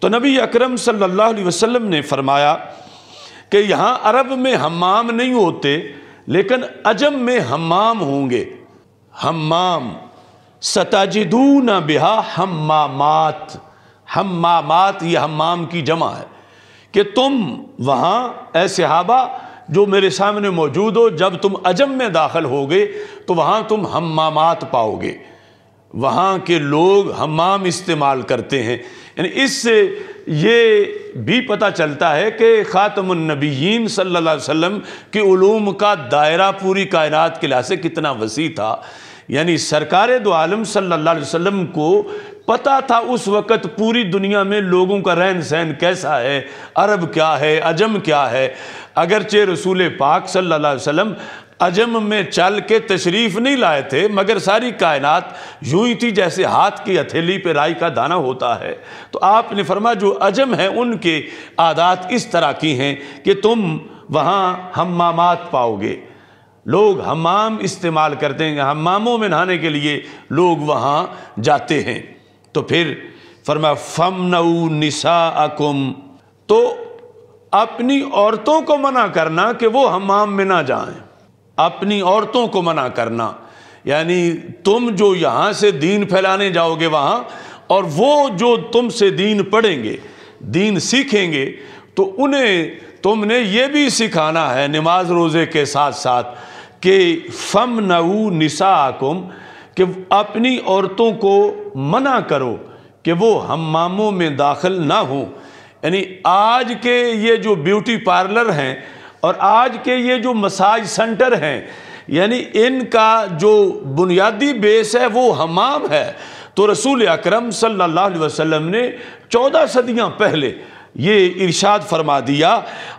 तो नबी अकरम सल्लल्लाहु अलैहि वसल्लम ने फरमाया कि यहाँ अरब में हमाम नहीं होते लेकिन अजम में हमाम होंगे हमाम ना बिहा हमामात हमामात ये हमाम की जमा है कि तुम वहाँ ए सहाबा जो मेरे सामने मौजूद हो जब तुम अजम में दाखिल होगे तो वहाँ तुम हमामात पाओगे वहाँ के लोग हमाम इस्तेमाल करते हैं यानी इससे ये भी पता चलता है कि ख़ातमनबीन सल्ला वम के ूम का दायरा पूरी कायनात के लिहाज से कितना वसी था यानी सरकार दो आलम सल्ला वसम को पता था उस वक़्त पूरी दुनिया में लोगों का रहन सहन कैसा है अरब क्या है अजम क्या है अगरचे रसूल पाक सल्ला वसम अजम में चल के तशरीफ़ नहीं लाए थे मगर सारी कायनात यूं ही थी जैसे हाथ की हथेली पे राई का दाना होता है तो आपने फरमा जो अजम है उनके आदात इस तरह की हैं कि तुम वहाँ हमामात पाओगे लोग हमाम इस्तेमाल करते हैं हमामों में नहाने के लिए लोग वहाँ जाते हैं तो फिर फरमा फम नऊ निशा अकुम तो अपनी औरतों को मना करना कि वो हमाम में ना जाएं अपनी औरतों को मना करना यानी तुम जो यहाँ से दीन फैलाने जाओगे वहाँ और वो जो तुमसे दीन पढ़ेंगे दीन सीखेंगे तो उन्हें तुमने ये भी सिखाना है नमाज रोज़े के साथ साथ कि फम नऊ निशा अकुम कि अपनी औरतों को मना करो कि वो हमामों में दाखिल ना हों यानी आज के ये जो ब्यूटी पार्लर हैं और आज के ये जो मसाज सेंटर हैं यानी इनका जो बुनियादी बेस है वो हमाम है तो रसूल अकरम सल्लल्लाहु अलैहि वसल्लम ने चौदह सदियां पहले ये इरशाद फरमा दिया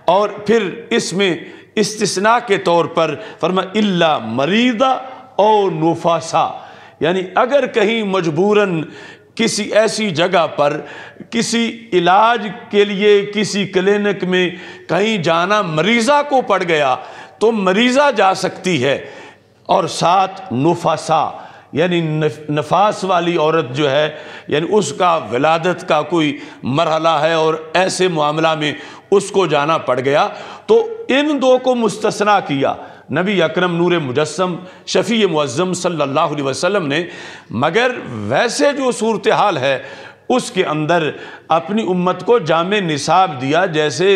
और फिर इसमें इस्तना के तौर पर फरमा इल्ला मरीदा ओ नुफासा यानी अगर कहीं मजबूरन किसी ऐसी जगह पर किसी इलाज के लिए किसी क्लिनिक में कहीं जाना मरीज़ा को पड़ गया तो मरीज़ा जा सकती है और साथ नुफासा यानी नफास वाली औरत जो है यानी उसका विलादत का कोई मरहला है और ऐसे मामला में उसको जाना पड़ गया तो इन दो को मुस्तना किया नबी अकरम नूर मुजस्म शफ़ी मुज़म सल्लल्लाहु अलैहि वसल्लम ने मगर वैसे जो सूरत हाल है उसके अंदर अपनी उम्मत को जाम निसाब दिया जैसे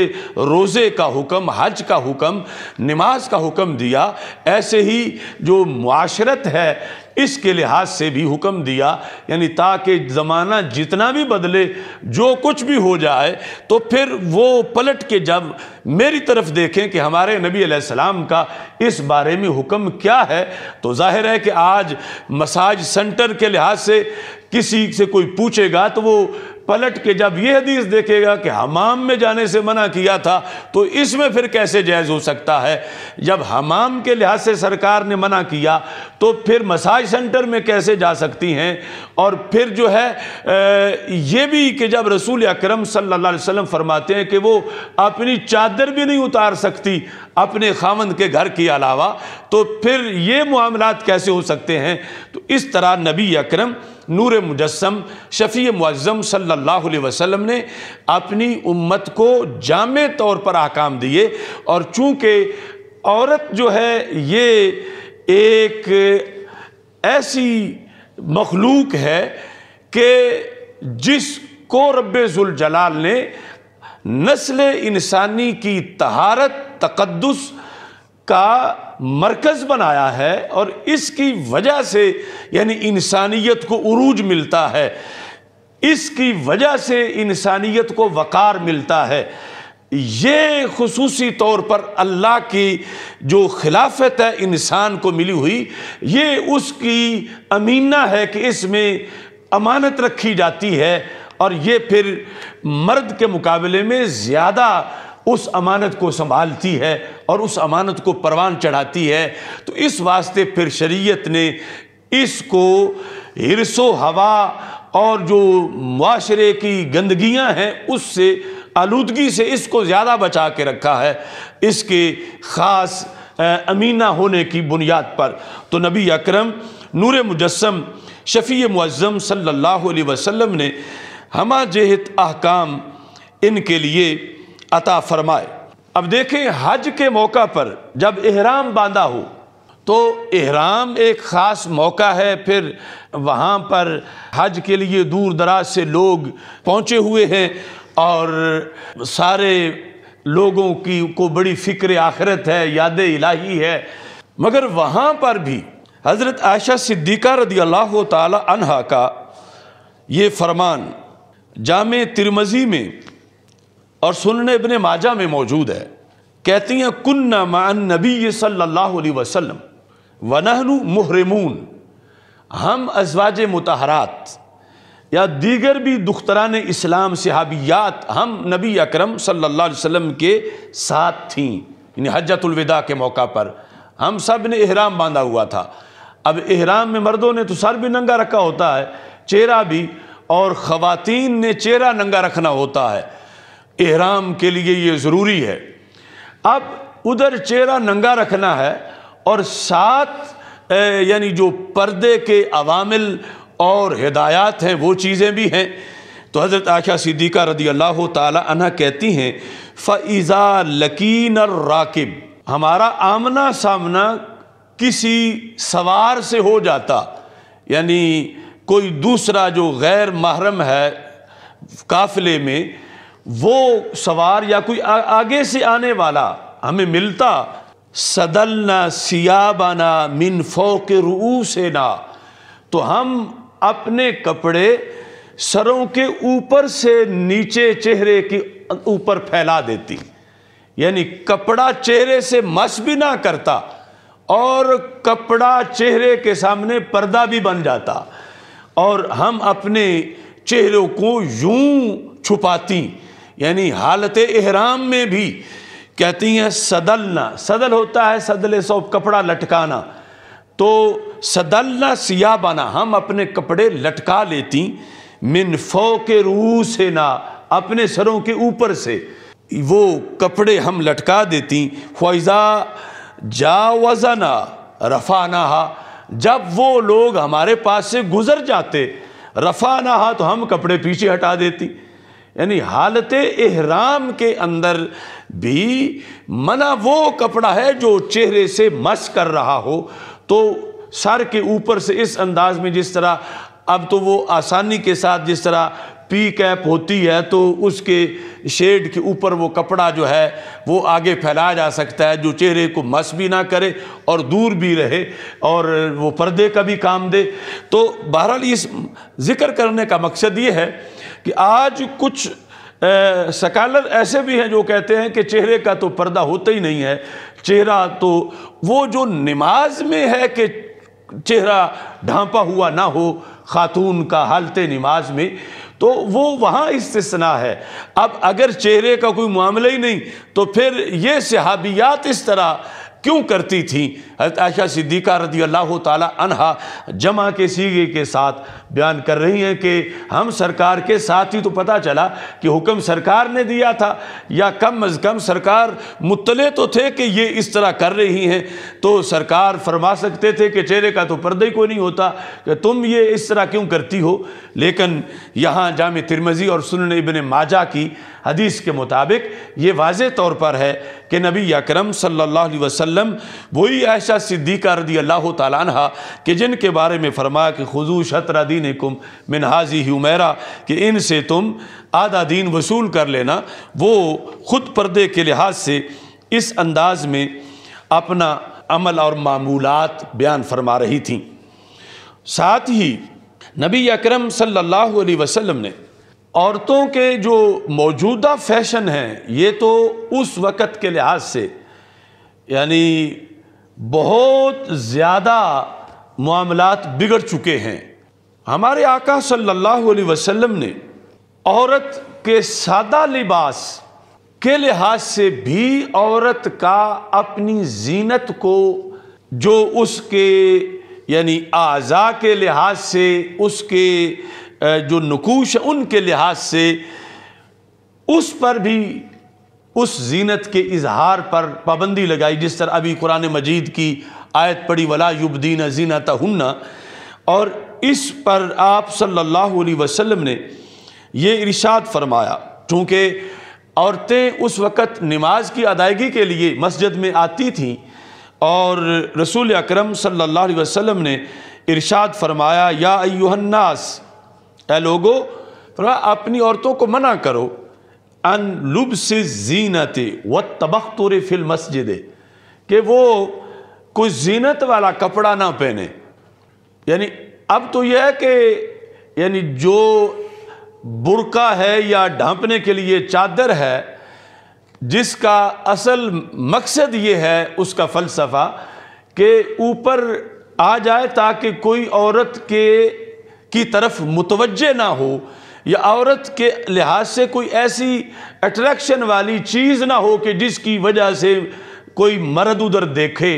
रोज़े का हुक्म हज का हुक्म नमाज का हुक्म दिया ऐसे ही जो माशरत है इसके लिहाज से भी हुक्म दिया यानी ताकि ज़माना जितना भी बदले जो कुछ भी हो जाए तो फिर वो पलट के जब मेरी तरफ देखें कि हमारे नबी सलाम का इस बारे में हुक्म क्या है तो जाहिर है कि आज मसाज सेंटर के लिहाज से किसी से कोई पूछेगा तो वो पलट के जब यह हदीस देखेगा कि हमाम में जाने से मना किया था तो इसमें फिर कैसे जायज़ हो सकता है जब हमाम के लिहाज से सरकार ने मना किया तो फिर मसाज सेंटर में कैसे जा सकती हैं और फिर जो है ये भी कि जब रसूल अक्रम सल्ला वसम फरमाते हैं कि वो अपनी चादर भी नहीं उतार सकती अपने खामंद के घर के अलावा तो फिर ये मामला कैसे हो सकते हैं तो इस तरह नबी अक्रम नूर मुजस्म शफ़ी मुज़म सल्ला वसम ने अपनी उम्मत को जाम तौर पर आकाम दिए और चूँकि औरत जो है ये एक ऐसी मखलूक है कि जिस को जलाल ने नस्ल इंसानी की तहारत तकदस का मरकज़ बनाया है और इसकी वजह से यानी इंसानियत को अरूज मिलता है इसकी वजह से इंसानियत को वक़ार मिलता है ये खसूसी तौर पर अल्लाह की जो खिलाफत है इंसान को मिली हुई ये उसकी अमीना है कि इसमें अमानत रखी जाती है और ये फिर मर्द के मुकाबले में ज़्यादा उस अमानत को संभालती है और उस अमानत को परवान चढ़ाती है तो इस वास्ते फिर शरीयत ने इसको हिरसो हवा और जो माशरे की गंदगियां हैं उससे आलूदगी से इसको ज़्यादा बचा के रखा है इसके ख़ास अमीना होने की बुनियाद पर तो नबी अकरम नूर मुजस्म शफ़ी मुज़म सल्लल्लाहु अलैहि वसल्लम ने हम जहत अहकाम इनके लिए अता फरमाए अब देखें हज के मौका पर जब एहराम बांधा हो तो एहराम एक ख़ास मौका है फिर वहाँ पर हज के लिए दूर दराज से लोग पहुँचे हुए हैं और सारे लोगों की को बड़ी फ़िक्र आखिरत है याद इलाही है मगर वहाँ पर भी हज़रत आयशा सिद्दीक़ा रदी अल्लाह तहा का ये फरमान जाम तिरमज़ी में और सुनने इबन माजा में मौजूद है कहती हैं कुन्ना मान नबी सल्ला वसलम वनहनु मुहरमून हम अजवाज मतहरात या दीगर भी दुख्तरान इस्लाम सहाबियात हम नबी अकरम सल्लल्लाहु अलैहि वसल्लम के साथ थीं यानी हजतुलविदा के मौका पर हम सब ने एहराम बांधा हुआ था अब एहराम में मर्दों ने तो सर भी नंगा रखा होता है चेहरा भी और ख़वातीन ने चेहरा नंगा रखना होता है एहराम के लिए ये ज़रूरी है अब उधर चेहरा नंगा रखना है और साथ यानी जो पर्दे के अवामिल और हिदायत हैं वो चीज़ें भी हैं तो हज़रत आशा सिद्दीक़ा रदी अल्लाह तह कहती हैं फ़ैज़ा लकीन और राकिब हमारा आमना सामना किसी सवार से हो जाता यानी कोई दूसरा जो गैर महरम है काफ़िले में वो सवार या कोई आ, आगे से आने वाला हमें मिलता सदलना सियाबाना मिन फ़ोक रू से ना तो हम अपने कपड़े सरों के ऊपर से नीचे चेहरे की ऊपर फैला देती यानी कपड़ा चेहरे से मस भी ना करता और कपड़ा चेहरे के सामने पर्दा भी बन जाता और हम अपने चेहरों को यूं छुपाती यानी हालत एहराम में भी कहती हैं सदलना सदल होता है सदले सौ कपड़ा लटकाना तो सदल्ला सिया बना हम अपने कपड़े लटका लेती मिन फो के रू से ना अपने सरों के ऊपर से वो कपड़े हम लटका देती फ़ैज़ा जा वज़ना रफ़ाना जब वो लोग हमारे पास से गुज़र जाते रफ़ाना तो हम कपड़े पीछे हटा देती यानी हालत एहराम के अंदर भी मना वो कपड़ा है जो चेहरे से मस कर रहा हो तो सर के ऊपर से इस अंदाज में जिस तरह अब तो वो आसानी के साथ जिस तरह पी कैप होती है तो उसके शेड के ऊपर वो कपड़ा जो है वो आगे फैलाया जा सकता है जो चेहरे को मस भी ना करे और दूर भी रहे और वो पर्दे का भी काम दे तो बहरहाल इस ज़िक्र करने का मकसद ये है कि आज कुछ सकालर ऐसे भी हैं जो कहते हैं कि चेहरे का तो पर्दा होता ही नहीं है चेहरा तो वो जो नमाज में है कि चेहरा ढांपा हुआ ना हो खातून का हालत नमाज में तो वो वहाँ इस्तना है अब अगर चेहरे का कोई मामला ही नहीं तो फिर ये सहाबियात इस तरह क्यों करती थी हजरत आयशा सिद्दीका रदी अल्लाह तहा जमा के सीगे के साथ बयान कर रही हैं कि हम सरकार के साथ ही तो पता चला कि हुक्म सरकार ने दिया था या कम अज़ कम सरकार मुतले तो थे कि ये इस तरह कर रही हैं तो सरकार फरमा सकते थे कि चेहरे का तो पर्दा ही कोई नहीं होता कि तुम ये इस तरह क्यों करती हो लेकिन यहाँ जाम तिरमजी और सुन इबन माजा की हदीस के मुताबिक ये वाज तौर पर है कि नबी अकरम सल्लल्लाहु अलैहि वसल्लम वही आयशा सिद्दीका रदी अल्लाह तला कि जिनके बारे में फरमाया कि खुजू शतरा दीन कुम मिन हाजी ही उमेरा कि इनसे तुम आधा दीन वसूल कर लेना वो ख़ुद पर्दे के लिहाज से इस अंदाज में अपना अमल और मामूलत बयान फरमा रही थी साथ ही नबी अक्रम सल्लल्लाहु वसलम ने औरतों के जो मौजूदा फैशन हैं ये तो उस वक़्त के लिहाज से यानी बहुत ज़्यादा मामलात बिगड़ चुके हैं हमारे आका सल्लल्लाहु अलैहि वसल्लम ने औरत के सादा लिबास के लिहाज से भी औरत का अपनी जीनत को जो उसके यानी आज़ा के लिहाज से उसके जो नकूश उनके लिहाज से उस पर भी उस जीनत के इजहार पर पाबंदी लगाई जिस तरह अभी कुरान मजीद की आयत पड़ी वला युबदीन जीनत हन्ना और इस पर आप सल्लल्लाहु अलैहि वसल्लम ने यह इरशाद फरमाया चूँकि औरतें उस वक़्त नमाज की अदायगी के लिए मस्जिद में आती थीं और रसूल अकरम सल्लल्लाहु अलैहि वसल्लम ने इरशाद फरमाया या अयुहन्नास ए लोगो अपनी औरतों को मना करो अन लुब से जीनत व तबख्तुर फिल मस्जिद कि वो कोई जीनत वाला कपड़ा ना पहने यानी अब तो यह है कि यानी जो बुरका है या ढांपने के लिए चादर है जिसका असल मकसद ये है उसका फ़लसफ़ा कि ऊपर आ जाए ताकि कोई औरत के की तरफ मुतवजह ना हो या औरत के लिहाज से कोई ऐसी अट्रैक्शन वाली चीज़ ना हो कि जिसकी वजह से कोई मर्द उधर देखे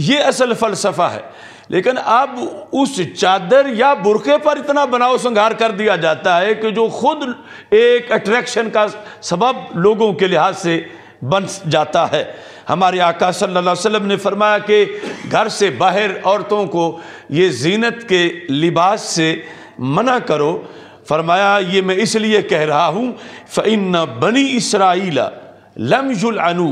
ये असल फ़लसफ़ा है लेकिन अब उस चादर या बुरके पर इतना बनाव संघार कर दिया जाता है कि जो खुद एक अट्रैक्शन का सबब लोगों के लिहाज से बन जाता है हमारे आका सल्लल्लाहु अलैहि वसल्लम ने फरमाया कि घर से बाहर औरतों को ये जीनत के लिबास से मना करो फरमाया ये मैं इसलिए कह रहा हूँ फ़इन बनी इसराइला लम जुलनु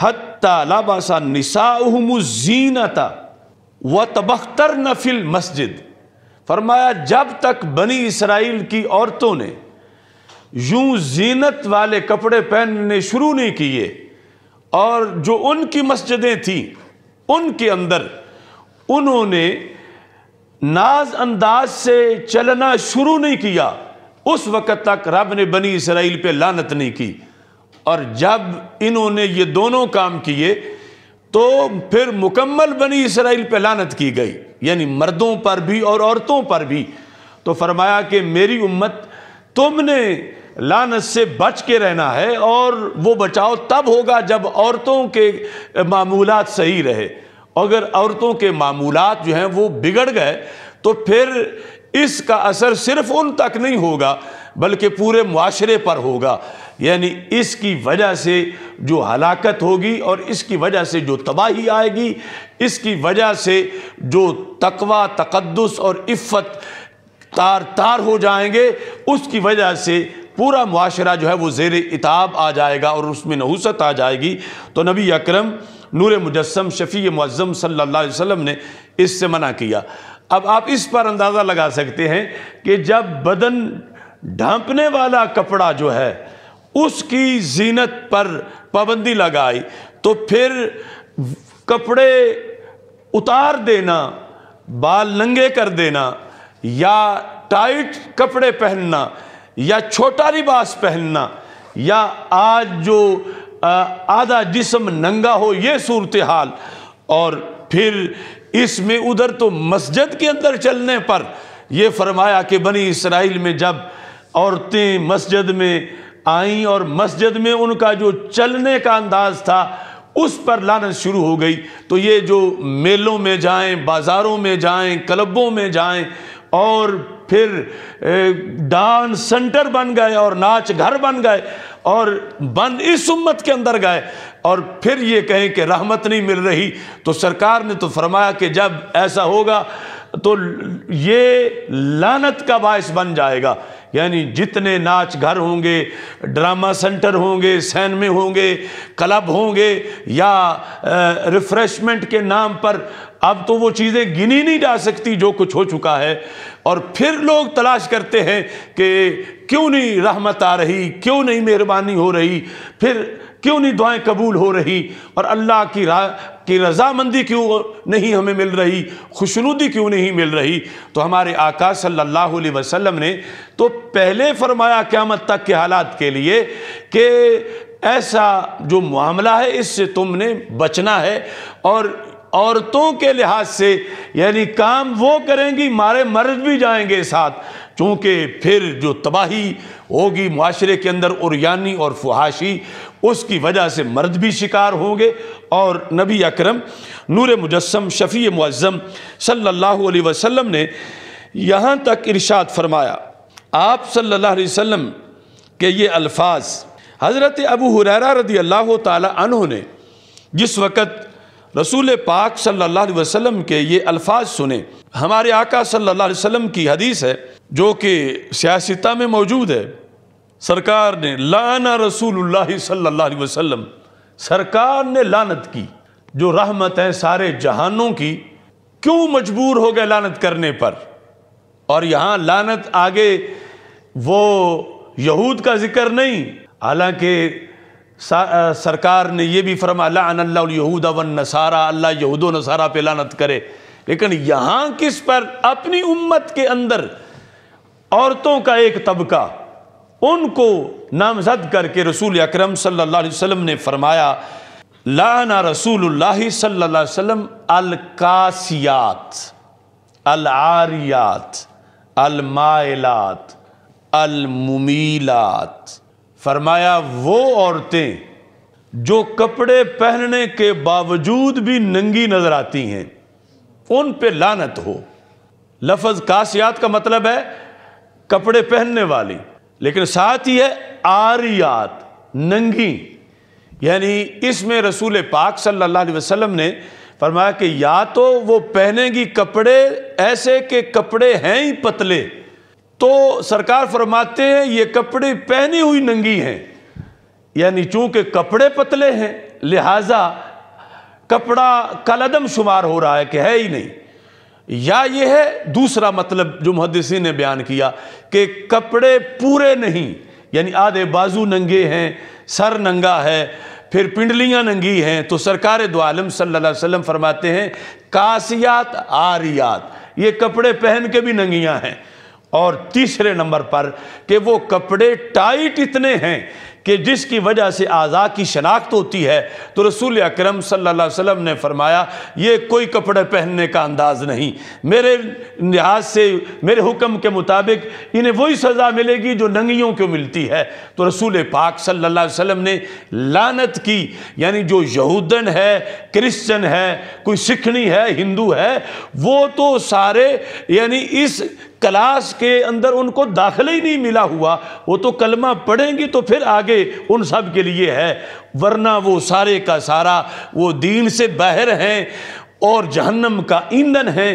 हत्ताबासा निसाजीनता व तबख्तर नफिल मस्जिद फरमाया जब तक बनी इसराइल की औरतों ने यूं जीनत वाले कपड़े पहनने शुरू नहीं किए और जो उनकी मस्जिदें थीं उनके अंदर उन्होंने नाज अंदाज से चलना शुरू नहीं किया उस वक़्त तक रब ने बनी इसराइल पे लानत नहीं की और जब इन्होंने ये दोनों काम किए तो फिर मुकम्मल बनी इसराइल पे लानत की गई यानी मर्दों पर भी और औरतों पर भी तो फरमाया कि मेरी उम्मत तुमने लानत से बच के रहना है और वो बचाव तब होगा जब औरतों के मामूलात सही रहे अगर औरतों के मामूलत जो हैं वो बिगड़ गए तो फिर इसका असर सिर्फ उन तक नहीं होगा बल्कि पूरे माशरे पर होगा यानी इसकी वजह से जो हलाकत होगी और इसकी वजह से जो तबाही आएगी इसकी वजह से जो तकवा तकदस और इफ़त तार तार हो जाएंगे उसकी वजह से पूरा माशरा जो है वो जेर इताब आ जाएगा और उसमें नहुसत आ जाएगी तो नबी अक्रम नूर मुजस्म शफ़ी मज़म सल्ला वसम ने इससे मना किया अब आप इस पर अंदाज़ा लगा सकते हैं कि जब बदन ढांपने वाला कपड़ा जो है उसकी जीनत पर पाबंदी लगाई तो फिर कपड़े उतार देना बाल नंगे कर देना या टाइट कपड़े पहनना या छोटा लिबास पहनना या आज जो आधा जिसम नंगा हो ये सूरत हाल और फिर इसमें उधर तो मस्जिद के अंदर चलने पर यह फरमाया कि बनी इसराइल में जब औरतें मस्जिद में आईं और मस्जिद में उनका जो चलने का अंदाज था उस पर लानत शुरू हो गई तो ये जो मेलों में जाएं बाज़ारों में जाएं क्लबों में जाएं और फिर डांस सेंटर बन गए और नाच घर बन गए और बंद इस उम्मत के अंदर गए और फिर ये कहें कि रहमत नहीं मिल रही तो सरकार ने तो फरमाया कि जब ऐसा होगा तो ये लानत का बायस बन जाएगा यानी जितने नाच घर होंगे ड्रामा सेंटर होंगे सैनमे होंगे क्लब होंगे या रिफ्रेशमेंट के नाम पर अब तो वो चीज़ें गिनी नहीं जा सकती जो कुछ हो चुका है और फिर लोग तलाश करते हैं कि क्यों नहीं रहमत आ रही क्यों नहीं मेहरबानी हो रही फिर क्यों नहीं दुआएं कबूल हो रही और अल्लाह की रा की रजामंदी क्यों नहीं हमें मिल रही खुशनुदी क्यों नहीं मिल रही तो हमारे आका सल्लल्लाहु अलैहि वसल्लम ने तो पहले फरमाया क़्यामत तक के हालात के लिए कि ऐसा जो मामला है इससे तुमने बचना है और औरतों के लिहाज से यानी काम वो करेंगी मारे मर्द भी जाएंगे साथ चूँकि फिर जो तबाही होगी माशरे के अंदर यानी और फुहाशी उसकी वजह से मर्द भी शिकार होंगे और नबी अकरम नूर मुजस्म शफ़ी मुज़म सल्लल्लाहु अलैहि वसल्लम ने यहाँ तक इरशाद फरमाया आप सल्लल्लाहु अलैहि वसल्लम के ये अल्फाज हज़रत अबू हुररा रदी अल्लाह तह ने जिस वक़्त रसूल पाक सल्लल्लाहु अलैहि वसल्लम के ये अल्फाज सुने हमारे आका सल्लल्लाहु अलैहि वसल्लम की हदीस है जो कि सियासता में मौजूद है सरकार ने लाना रसूल सल्लल्लाहु अलैहि वसल्लम सरकार ने लानत की जो रहमत है सारे जहानों की क्यों मजबूर हो गए लानत करने पर और यहाँ लानत आगे वो यहूद का जिक्र नहीं हालांकि सरकार ने यह भी फरमा लानहूद वन नसारा अल्लाह यहूद नसारा पे लानत करे लेकिन यहाँ किस पर अपनी उम्मत के अंदर औरतों का एक तबका उनको नामजद करके रसूल अक्रम सल्लल्लाहु ने फरमाया लाना रसूल सल्लल्लाहु अलैहि वसल्लम अलकासियात अलारियात अलमाइलात अलमुमीलात फरमाया वो औरतें जो कपड़े पहनने के बावजूद भी नंगी नज़र आती हैं उन पे लानत हो लफज कासियात का मतलब है कपड़े पहनने वाली लेकिन साथ ही है आरियात नंगी यानी इसमें रसूल पाक सल्लल्लाहु अलैहि वसल्लम ने फरमाया कि या तो वो पहनेगी कपड़े ऐसे के कपड़े हैं ही पतले तो सरकार फरमाते हैं ये कपड़े पहनी हुई नंगी हैं यानी चूंकि कपड़े पतले हैं लिहाजा कपड़ा कलदम शुमार हो रहा है कि है ही नहीं या ये है दूसरा मतलब जो मुहदसी ने बयान किया कि कपड़े पूरे नहीं यानी आधे बाजू नंगे हैं सर नंगा है फिर पिंडलियां नंगी हैं तो सरकार दो सल्ला सल्लल्लाहु फरमाते हैं कासियात आरियात ये कपड़े पहन के भी नंगियाँ हैं और तीसरे नंबर पर कि वो कपड़े टाइट इतने हैं कि जिसकी वजह से आज़ा की शनाख्त होती है तो रसूल अक्रम सम ने फरमाया ये कोई कपड़े पहनने का अंदाज़ नहीं मेरे लिहाज से मेरे हुक्म के मुताबिक इन्हें वही सज़ा मिलेगी जो नंगियों को मिलती है तो रसूल पाक सल्ला वसम ने लानत की यानी जो यहूदन है क्रिश्चन है कोई सिखनी है हिंदू है वो तो सारे यानी इस क्लास के अंदर उनको दाखिला ही नहीं मिला हुआ वो तो कलमा पढ़ेंगी तो फिर आगे उन सब के लिए है वरना वो सारे का सारा वो दीन से बाहर हैं और जहन्नम का ईंधन है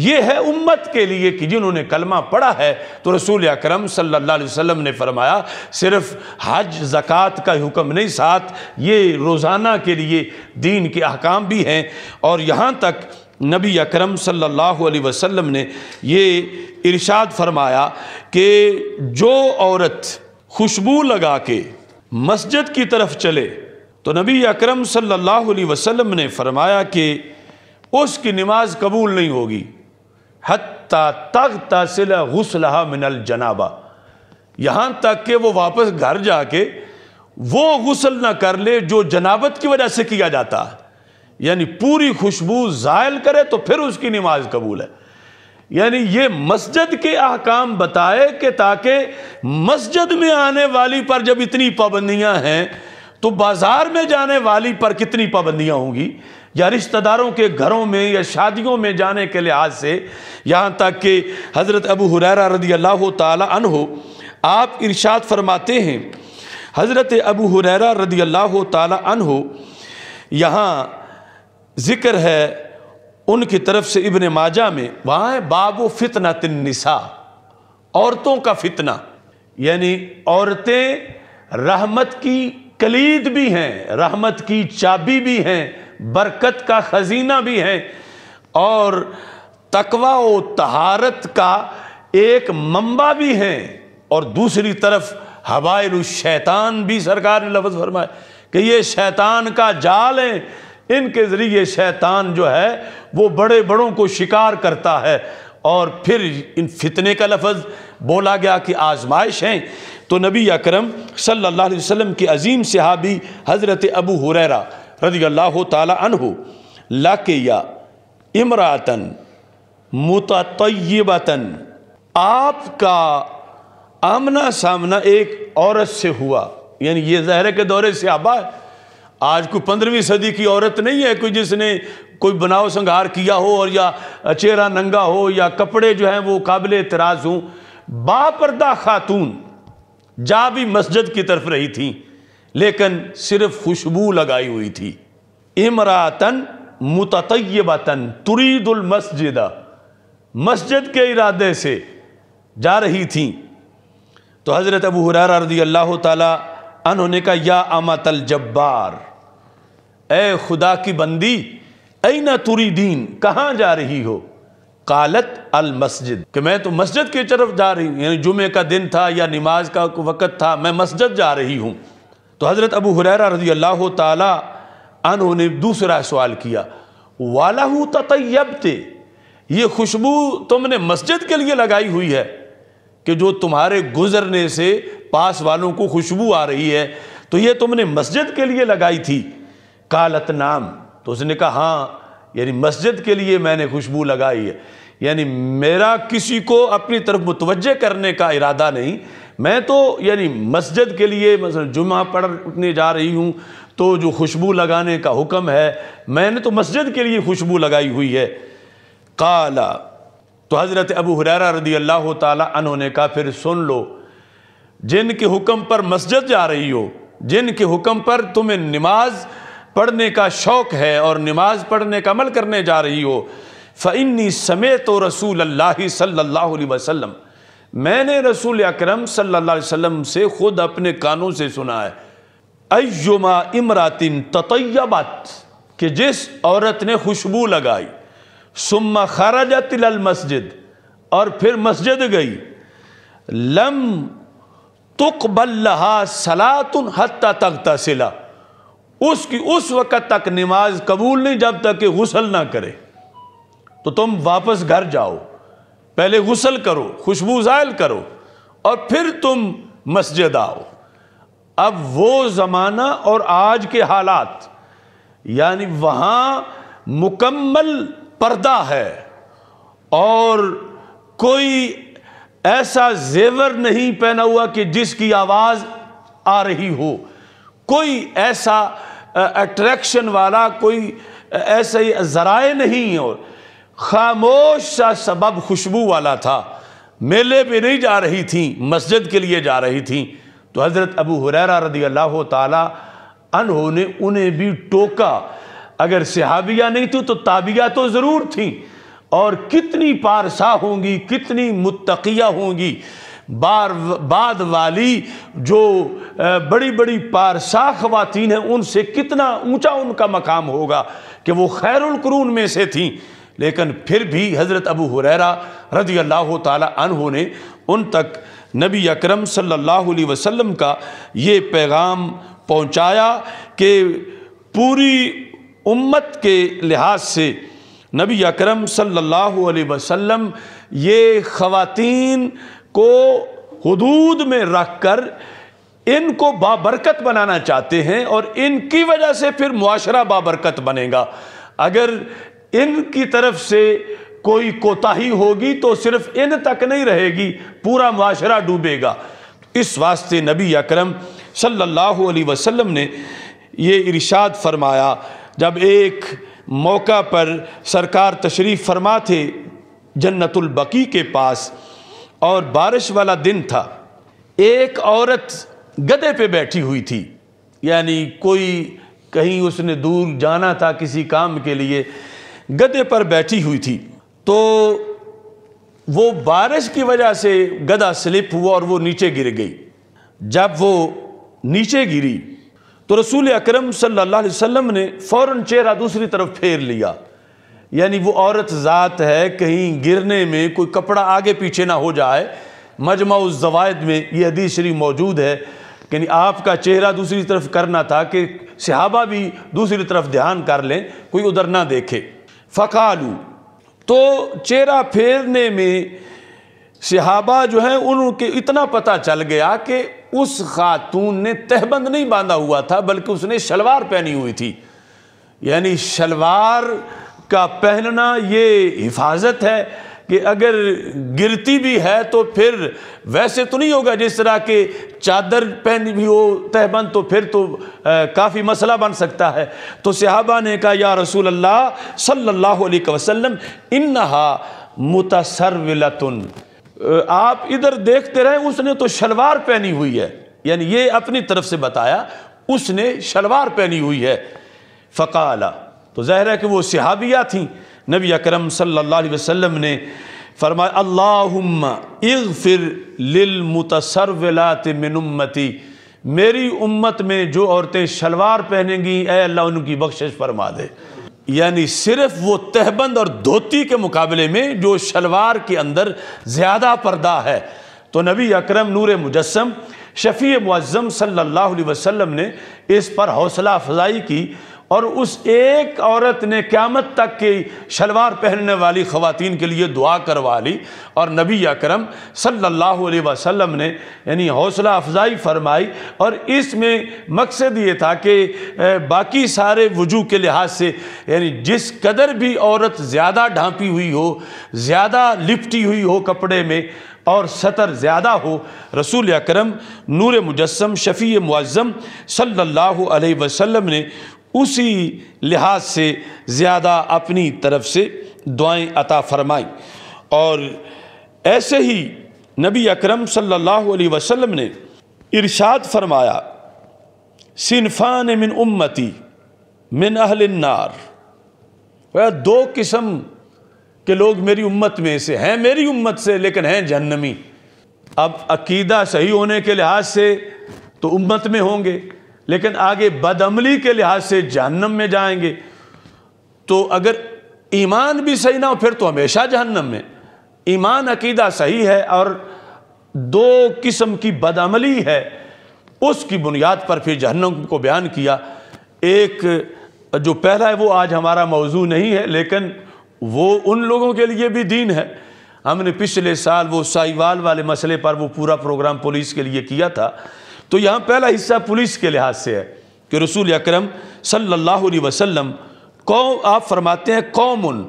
ये है उम्मत के लिए कि जिन्होंने कलमा पढ़ा है तो रसूल अक्रम सल्ला वसम ने फरमाया सिर्फ हज ज़क़़त का हुक्म नहीं साथ ये रोज़ाना के लिए दीन के अहकाम भी हैं और यहाँ तक नबी अकरम सल्लल्लाहु अलैहि वसल्लम ने ये इरशाद फरमाया कि जो औरत खुशबू लगा के मस्जिद की तरफ चले तो नबी अकरम सल्लल्लाहु अलैहि वसल्लम ने फरमाया कि उसकी नमाज कबूल नहीं होगी हत्ता तक तसिला गुसलह मिनल जनाबा यहाँ तक कि वो वापस घर जाके वो गसल ना कर ले जो जनाबत की वजह से किया जाता है यानी पूरी खुशबू ज़ायल करे तो फिर उसकी नमाज कबूल है यानी ये मस्जिद के अहकाम बताए कि ताकि मस्जिद में आने वाली पर जब इतनी पाबंदियाँ हैं तो बाज़ार में जाने वाली पर कितनी पाबंदियां होंगी या रिश्तेदारों के घरों में या शादियों में जाने के लिहाज से यहाँ तक कि हज़रत अबू हुरैरा रदी अल्लाह तन हो आप इरशाद फरमाते हैं हज़रत अबू हुरैरा रदी अल्लाह तन हो यहाँ ज़िक्र है उनकी तरफ से इबन माजा में वहाँ है बाबो फितना तिनसा औरतों का फितना यानी औरतें रहमत की कलीद भी हैं रहमत की चाबी भी हैं बरकत का ख़जीना भी हैं और तकवा व तहारत का एक मंबा भी हैं और दूसरी तरफ हवायल शैतान भी सरकार ने लफ्ज़ फरमाए कि ये शैतान का जाल है इनके ज़रिए शैतान जो है वो बड़े बड़ों को शिकार करता है और फिर इन फितने का लफज बोला गया कि आजमाइश हैं तो नबी अकरम सल्लल्लाहु अलैहि वसल्लम के अजीम सहाबी हज़रत अबू हुरैरा रजी अल्लाह तहु लाकेया इमरातन मुतबतान आपका आमना सामना एक औरत से हुआ यानी ये जहर के दौरे से आबा है आज कोई पंद्रहवीं सदी की औरत नहीं है कोई जिसने कोई बनाव संहार किया हो और या चेहरा नंगा हो या कपड़े जो हैं वो काबिल एतराज़ हों बापरदा खातून जा भी मस्जिद की तरफ रही थी लेकिन सिर्फ खुशबू लगाई हुई थी इमरातन तन तुरीदुल मस्जिदा मस्जिद के इरादे से जा रही थी तो हज़रत अबू हुरारा रजी अल्लाह ताला उन्होंने कहा या अमतल जब्बार ए खुदा की बंदी ऐ न तुरी दीन कहाँ जा रही हो कालत अल मस्जिद कि मैं तो मस्जिद की तरफ जा रही हूँ यानी जुमे का दिन था या नमाज का वक़्त था मैं मस्जिद जा रही हूँ तो हज़रत अबू हुरैरा रजी अल्लाह तन ने दूसरा सवाल किया वाला थे ये खुशबू तुमने मस्जिद के लिए लगाई हुई है कि जो तुम्हारे गुज़रने से पास वालों को खुशबू आ रही है तो ये तुमने मस्जिद के लिए लगाई थी कालत नाम तो उसने कहा हाँ यानी मस्जिद के लिए मैंने खुशबू लगाई है यानी मेरा किसी को अपनी तरफ मुतवजह करने का इरादा नहीं मैं तो यानी मस्जिद के लिए मतलब जुमा पढ़ने जा रही हूँ तो जो खुशबू लगाने का हुक्म है मैंने तो मस्जिद के लिए खुशबू लगाई हुई है काला तो हज़रत अबू हुरैरा रदी अल्लाह तन ने कहा फिर सुन लो जिनके हुक्म पर मस्जिद जा रही हो जिनके हुक्म पर तुम्हें नमाज़ पढ़ने का शौक़ है और नमाज पढ़ने का अमल करने जा रही हो फ़नी समय तो रसूल अल्लाह सल्ला वसम मैंने रसूल अक्रम सल्ला वसम से ख़ुद अपने कानों से सुना है अयुमा इमरातिन ततयबत कि जिस औरत ने खुशबू लगाई सुम्मा तिलल मस्जिद और फिर मस्जिद गई लम तुकबल्ला सलातन हती तक सिला उसकी उस वक़्त तक नमाज कबूल नहीं जब तक कि गुसल ना करे तो तुम वापस घर जाओ पहले गुसल करो खुशबू ज़ायल करो और फिर तुम मस्जिद आओ अब वो ज़माना और आज के हालात यानी वहाँ मुकम्मल पर्दा है और कोई ऐसा जेवर नहीं पहना हुआ कि जिसकी आवाज़ आ रही हो कोई ऐसा अट्रैक्शन वाला कोई ऐसे ही ज़राए नहीं और खामोश सा सबब खुशबू वाला था मेले पे नहीं जा रही थी मस्जिद के लिए जा रही थी तो हज़रत अबू हुररा रदी अल्लाह तहों ने उन्हें भी टोका अगर सिहाबिया नहीं थी तो ताबिया तो ज़रूर थी और कितनी पारसा होंगी कितनी मुतकिया होंगी बार बाद वाली जो बड़ी बड़ी पारसा खवतिन हैं उनसे कितना ऊंचा उनका मकाम होगा कि वो खैरकरून में से थी लेकिन फिर भी हज़रत अबू हुररा रज़ी अल्लाह तहों ने उन तक नबी अकरम सल्लल्लाहु अलैहि वसल्लम का ये पैगाम पहुंचाया कि पूरी उम्मत के लिहाज से नबी अकरम सल्लल्लाहु अलैहि वसल्लम ये ख़वातीन को हदूद में रख कर इनको बाबरकत बनाना चाहते हैं और इनकी वजह से फिर मुआरा बाबरकत बनेगा अगर इनकी तरफ से कोई कोताही होगी तो सिर्फ इन तक नहीं रहेगी पूरा माशरा डूबेगा इस वास्ते नबी अकरम सल्लल्लाहु अलैहि वसल्लम ने ये इरशाद फरमाया जब एक मौका पर सरकार तशरीफ़ फरमा थे जन्नतुल बकी के पास और बारिश वाला दिन था एक औरत गधे पे बैठी हुई थी यानी कोई कहीं उसने दूर जाना था किसी काम के लिए गधे पर बैठी हुई थी तो वो बारिश की वजह से गधा स्लिप हुआ और वो नीचे गिर गई जब वो नीचे गिरी तो रसूल अकरम सल्लल्लाहु अलैहि वसल्लम ने फ़ौर चेहरा दूसरी तरफ फेर लिया यानी वो औरत ज़ात है कहीं गिरने में कोई कपड़ा आगे पीछे ना हो जाए मजमा उस जवायद में ये हदीस शरीफ मौजूद है यानी आपका चेहरा दूसरी तरफ करना था कि सहाबा भी दूसरी तरफ ध्यान कर लें कोई उधर ना देखे फ़कालू तो चेहरा फेरने में सहाबा जो हैं उनके इतना पता चल गया कि उस खातून ने तहबंद नहीं बांधा हुआ था बल्कि उसने शलवार पहनी हुई थी यानी शलवार का पहनना ये हिफाजत है कि अगर गिरती भी है तो फिर वैसे तो नहीं होगा जिस तरह के चादर पहनी भी हो तहबंद तो फिर तो काफ़ी मसला बन सकता है तो सिहाबा ने कहा या रसूल अल्लाह सल्लल्लाहु अलैहि वसल्लम इन नहा आप इधर देखते रहे उसने तो शलवार पहनी हुई है यानी ये अपनी तरफ से बताया उसने शलवार पहनी हुई है फ़काला तो ज़ाहिर है कि वो सिहाबिया थी नबी अकरम सल्लल्लाहु अलैहि वसल्लम ने फरमाया अल्लाह फिर मुतसरवलात मिनमती मेरी उम्मत में जो औरतें शलवार पहनेंगी अल्लाह उनकी बख्शिश फरमा दे यानी सिर्फ वो तहबंद और धोती के मुकाबले में जो शलवार के अंदर ज़्यादा पर्दा है तो नबी अकरम नूर मुजस्म शफ़ी मुज़म सल्लल्लाहु अलैहि वसल्लम ने इस पर हौसला अफजाई की और उस एक औरत ने क़्यामत तक की शलवार पहनने वाली ख़वातीन के लिए दुआ करवा ली और नबी अक्रम सल्लल्लाहु अलैहि वसल्लम ने यानी हौसला अफजाई फरमाई और इसमें मकसद ये था कि बाकी सारे वजू के लिहाज से यानी जिस कदर भी औरत ज़्यादा ढांपी हुई हो ज़्यादा लिपटी हुई हो कपड़े में और सतर ज़्यादा हो रसूल अक्रम नूर मुजस्म शफ़ी मुआज़म सल्लल्लाहु अलैहि वसल्लम ने उसी लिहाज से ज़्यादा अपनी तरफ से दुआएं अता फरमाई और ऐसे ही नबी अकरम सल्लल्लाहु अलैहि वसल्लम ने इरशाद फरमाया सिनफ़ान मिन उम्मती मिन अहल वह दो किस्म के लोग मेरी उम्मत में से हैं मेरी उम्मत से लेकिन हैं जहन्नमी अब अकीदा सही होने के लिहाज से तो उम्मत में होंगे लेकिन आगे बदअमली के लिहाज से जहन्नम में जाएंगे तो अगर ईमान भी सही ना हो फिर तो हमेशा जहन्नम में ईमान अकीदा सही है और दो किस्म की बदअमली है उसकी बुनियाद पर फिर जहन्नम को बयान किया एक जो पहला है वो आज हमारा मौजू नहीं है लेकिन वो उन लोगों के लिए भी दीन है हमने पिछले साल वो साहिवाल वाले मसले पर वो पूरा प्रोग्राम पुलिस के लिए किया था तो यहाँ पहला हिस्सा पुलिस के लिहाज से है कि रसूल अक्रम सल्लल्लाहु अलैहि वसल्लम आप फरमाते हैं कौमन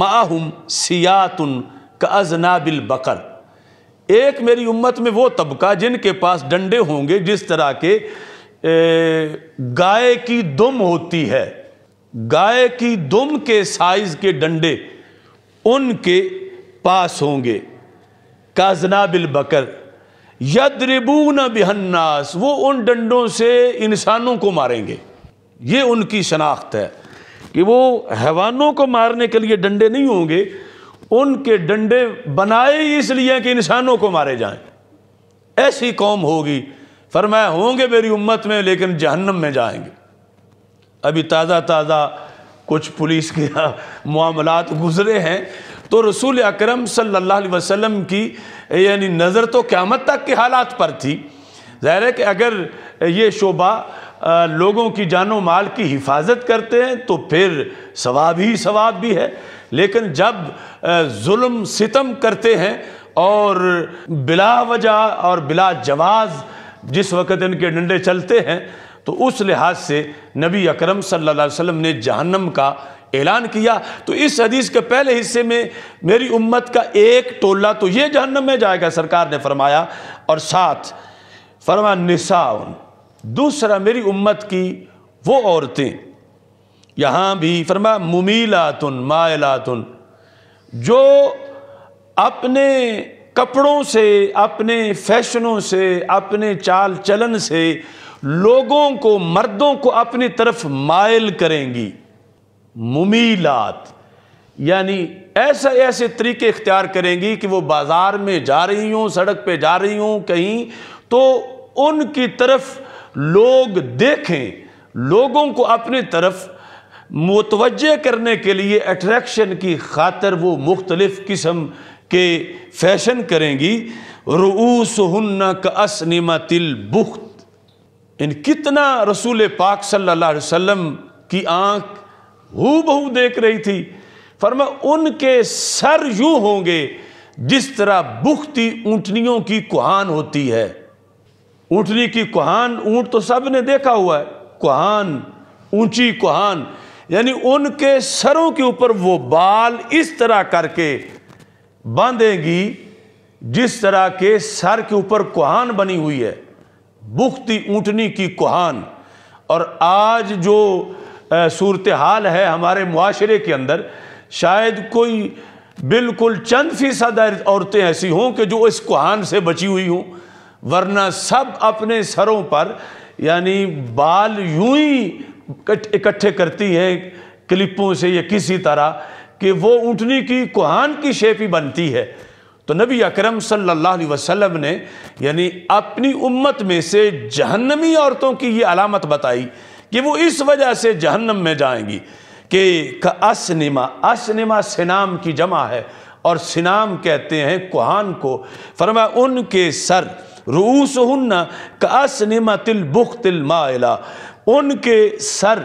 माहुम सियातन का अजनाबिल बकर एक मेरी उम्मत में वो तबका जिनके पास डंडे होंगे जिस तरह के गाय की दुम होती है गाय की दुम के साइज़ के डंडे उनके पास होंगे काजनाबिल बकर यदरिबू न बिहन्नास वो उन डंडों से इंसानों को मारेंगे ये उनकी शनाख्त है कि वो हैवानों को मारने के लिए डंडे नहीं होंगे उनके डंडे बनाए इसलिए कि इंसानों को मारे जाएं ऐसी कौम होगी फरमाया होंगे मेरी उम्मत में लेकिन जहन्नम में जाएंगे अभी ताज़ा ताज़ा कुछ पुलिस के मामलात गुजरे हैं तो रसूल अक्रम सल्लल्लाहु की यानी नज़र तो क़्यामत तक के हालात पर थी ज़ाहिर है कि अगर ये शोबा लोगों की जानो माल की हिफाजत करते हैं तो फिर सवाब ही सवाब भी है लेकिन जब जुल्म सितम करते हैं और बिला वजह और बिला जवाज़ जिस वक़्त इनके डंडे चलते हैं तो उस लिहाज से नबी अकरम सल्लल्लाहु अलैहि वसल्लम ने जहन्नम का ऐलान किया तो इस हदीस के पहले हिस्से में मेरी उम्मत का एक टोला तो ये जहन्नम में जाएगा सरकार ने फरमाया और साथ फरमा निसाउन दूसरा मेरी उम्मत की वो औरतें यहाँ भी फरमा मुमीलातुन मायलातुन जो अपने कपड़ों से अपने फैशनों से अपने चाल चलन से लोगों को मर्दों को अपनी तरफ मायल करेंगी मुमीलात यानी ऐसा ऐसे तरीके इख्तियार करेंगी कि वो बाज़ार में जा रही हूँ सड़क पे जा रही हूँ कहीं तो उनकी तरफ लोग देखें लोगों को अपनी तरफ मुतवजह करने के लिए अट्रैक्शन की खातर वो मुख्तलिफ़ किस्म के फैशन करेंगी रूस का असनिमा तिल बुख्त इन कितना रसूल पाक सल्लल्लाहु अलैहि वसल्लम की आँख हू बहू देख रही थी फरमा उनके सर यूं होंगे जिस तरह बुखती ऊंटनियों की कुहान होती है ऊंटनी की कुहान ऊंट तो सब ने देखा हुआ है कुहान ऊंची कुहान यानी उनके सरों के ऊपर वो बाल इस तरह करके बांधेंगी जिस तरह के सर के ऊपर कुहान बनी हुई है बुखती ऊंटनी की कुहान और आज जो सूरत हाल है हमारे माशरे के अंदर शायद कोई बिल्कुल चंद फ़ीसद औरतें ऐसी हों कि जो इस कुहान से बची हुई हों वरना सब अपने सरों पर यानी बाल यूं ही इकट्ठे करती हैं क्लिपों से या किसी तरह कि वो ऊँटनी की कुहान की शेप ही बनती है तो नबी अकरम सल्लल्लाहु अलैहि वसल्लम ने यानी अपनी उम्मत में से जहन्नमी औरतों की ये अलामत बताई कि वो इस वजह से जहन्नम में जाएंगी कि असनिमा असनिमा सिनाम की जमा है और सिनाम कहते हैं कुहान को फरमा उनके सर रूस हन्ना कसनिमा तिल बुख तिल माला उनके सर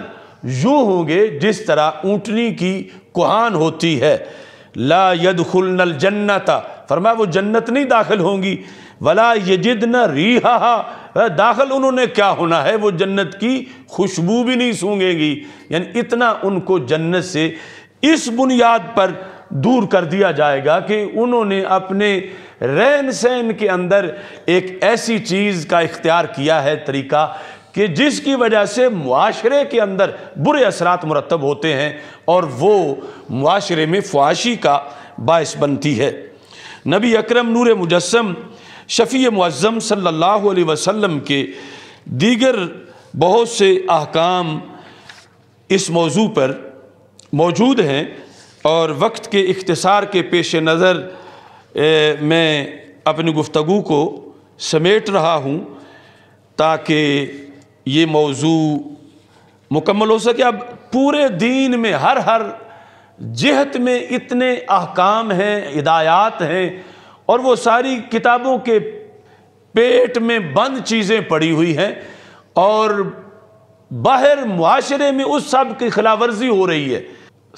यू होंगे जिस तरह ऊँटनी की कुहान होती है ला यद जन्नता फरमा वो जन्नत नहीं दाखिल होंगी वला यजिद न रीहा दाखिल उन्होंने क्या होना है वो जन्नत की खुशबू भी नहीं सूंघेगी यानी इतना उनको जन्नत से इस बुनियाद पर दूर कर दिया जाएगा कि उन्होंने अपने रहन सहन के अंदर एक ऐसी चीज़ का इख्तियार किया है तरीका कि जिसकी वजह से माशरे के अंदर बुरे असरात मुरतब होते हैं और वो माशरे में फ्वाशी का बायस बनती है नबी अकरम नूर मुजस्म शफ़ी मज़म सल्ला वसम के दीगर बहुत से अहकाम इस मौजू पर मौजूद हैं और वक्त के अख्तसार के पेश नज़र मैं अपनी गुफ्तु को समेट रहा हूँ ताकि ये मौजू मुकम्मल हो सके अब पूरे दीन में हर हर जहत में इतने अहकाम हैं हिदायात हैं और वो सारी किताबों के पेट में बंद चीज़ें पड़ी हुई हैं और बाहर मुआरे में उस सब की वर्जी हो रही है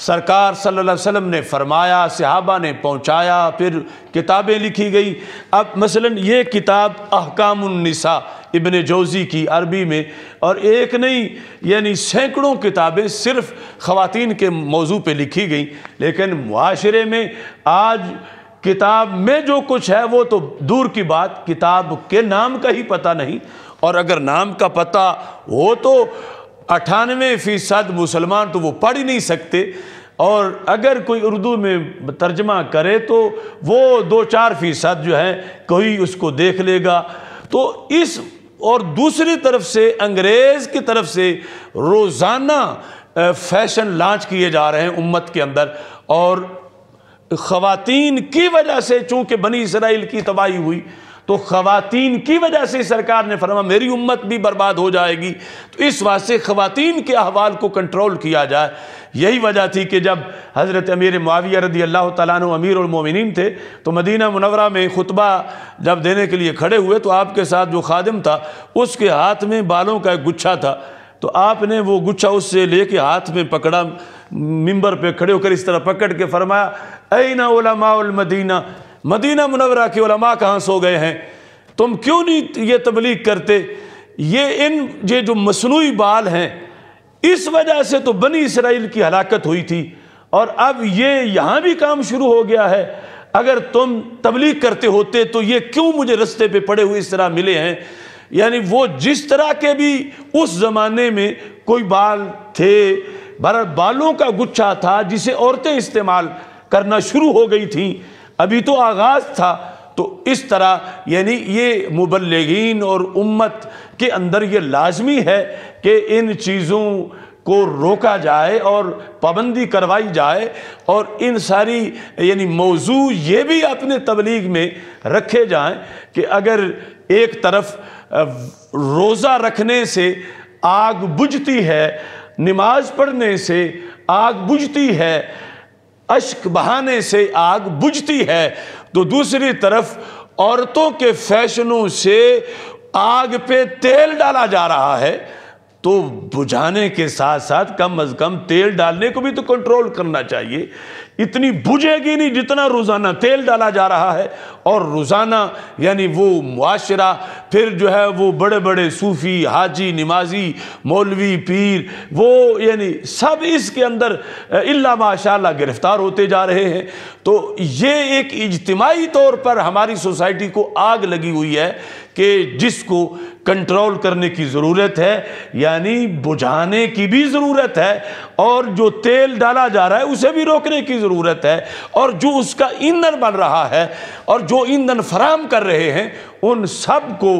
सरकार सल्लल्लाहु अलैहि वसल्लम ने फरमाया सहाबा ने पहुंचाया फिर किताबें लिखी गई अब मसलन ये किताब अहकामनिसा इबन जोजी की अरबी में और एक नहीं यानी सैकड़ों किताबें सिर्फ ख़वान के मौजू पर लिखी गई लेकिन माशरे में आज किताब में जो कुछ है वो तो दूर की बात किताब के नाम का ही पता नहीं और अगर नाम का पता हो तो अठानवे फ़ीसद मुसलमान तो वो पढ़ ही नहीं सकते और अगर कोई उर्दू में तर्जमा करे तो वो दो चार फ़ीसद जो है कोई उसको देख लेगा तो इस और दूसरी तरफ से अंग्रेज़ की तरफ से रोज़ाना फैशन लॉन्च किए जा रहे हैं उम्मत के अंदर और ख़वातीन की वजह से चूँकि बनी इसराइल की तबाही हुई तो खातन की वजह से सरकार ने फरमा मेरी उम्मत भी बर्बाद हो जाएगी तो इस वास्ते खातन के अहवाल को कंट्रोल किया जाए यही वजह थी कि जब हज़रत अमीर माविया रदी अल्लाह तु अमीर मोमिन थे तो मदीना मुनवरा में खुतबा जब देने के लिए खड़े हुए तो आपके साथ जो खादम था उसके हाथ में बालों का एक गुच्छा था तो आपने वो गुच्छा उससे लेके हाथ में पकड़ा मिंबर पे खड़े होकर इस तरह पकड़ के फरमाया ऐ ना माउल मदीना मदीना मुनवरा के माँ कहाँ सो गए हैं तुम क्यों नहीं ये तबलीग करते ये इन ये जो मसनू बाल हैं इस वजह से तो बनी इसराइल की हलाकत हुई थी और अब ये यहाँ भी काम शुरू हो गया है अगर तुम तबलीग करते होते तो ये क्यों मुझे रस्ते पे पड़े हुए इस तरह मिले हैं यानी वो जिस तरह के भी उस ज़माने में कोई बाल थे भारत बालों का गुच्छा था जिसे औरतें इस्तेमाल करना शुरू हो गई थी अभी तो आगाज़ था तो इस तरह यानी ये मुबलगिन और उम्मत के अंदर ये लाजमी है कि इन चीज़ों को रोका जाए और पाबंदी करवाई जाए और इन सारी यानी मौजू ये भी अपने तबलीग में रखे जाएं कि अगर एक तरफ रोज़ा रखने से आग बुझती है नमाज पढ़ने से आग बुझती है अश्क बहाने से आग बुझती है तो दूसरी तरफ औरतों के फैशनों से आग पे तेल डाला जा रहा है तो बुझाने के साथ साथ कम अज़ कम तेल डालने को भी तो कंट्रोल करना चाहिए इतनी बुझेगी नहीं जितना रोज़ाना तेल डाला जा रहा है और रोज़ाना यानी वो माशरा फिर जो है वो बड़े बड़े सूफ़ी हाजी नमाजी मौलवी पीर वो यानी सब इसके अंदर इल्ला माशा गिरफ़्तार होते जा रहे हैं तो ये एक इजतमाही तौर पर हमारी सोसाइटी को आग लगी हुई है कि जिसको कंट्रोल करने की ज़रूरत है यानी बुझाने की भी ज़रूरत है और जो तेल डाला जा रहा है उसे भी रोकने की ज़रूरत है और जो उसका ईंधन बन रहा है और जो ईंधन फराम कर रहे हैं उन सब को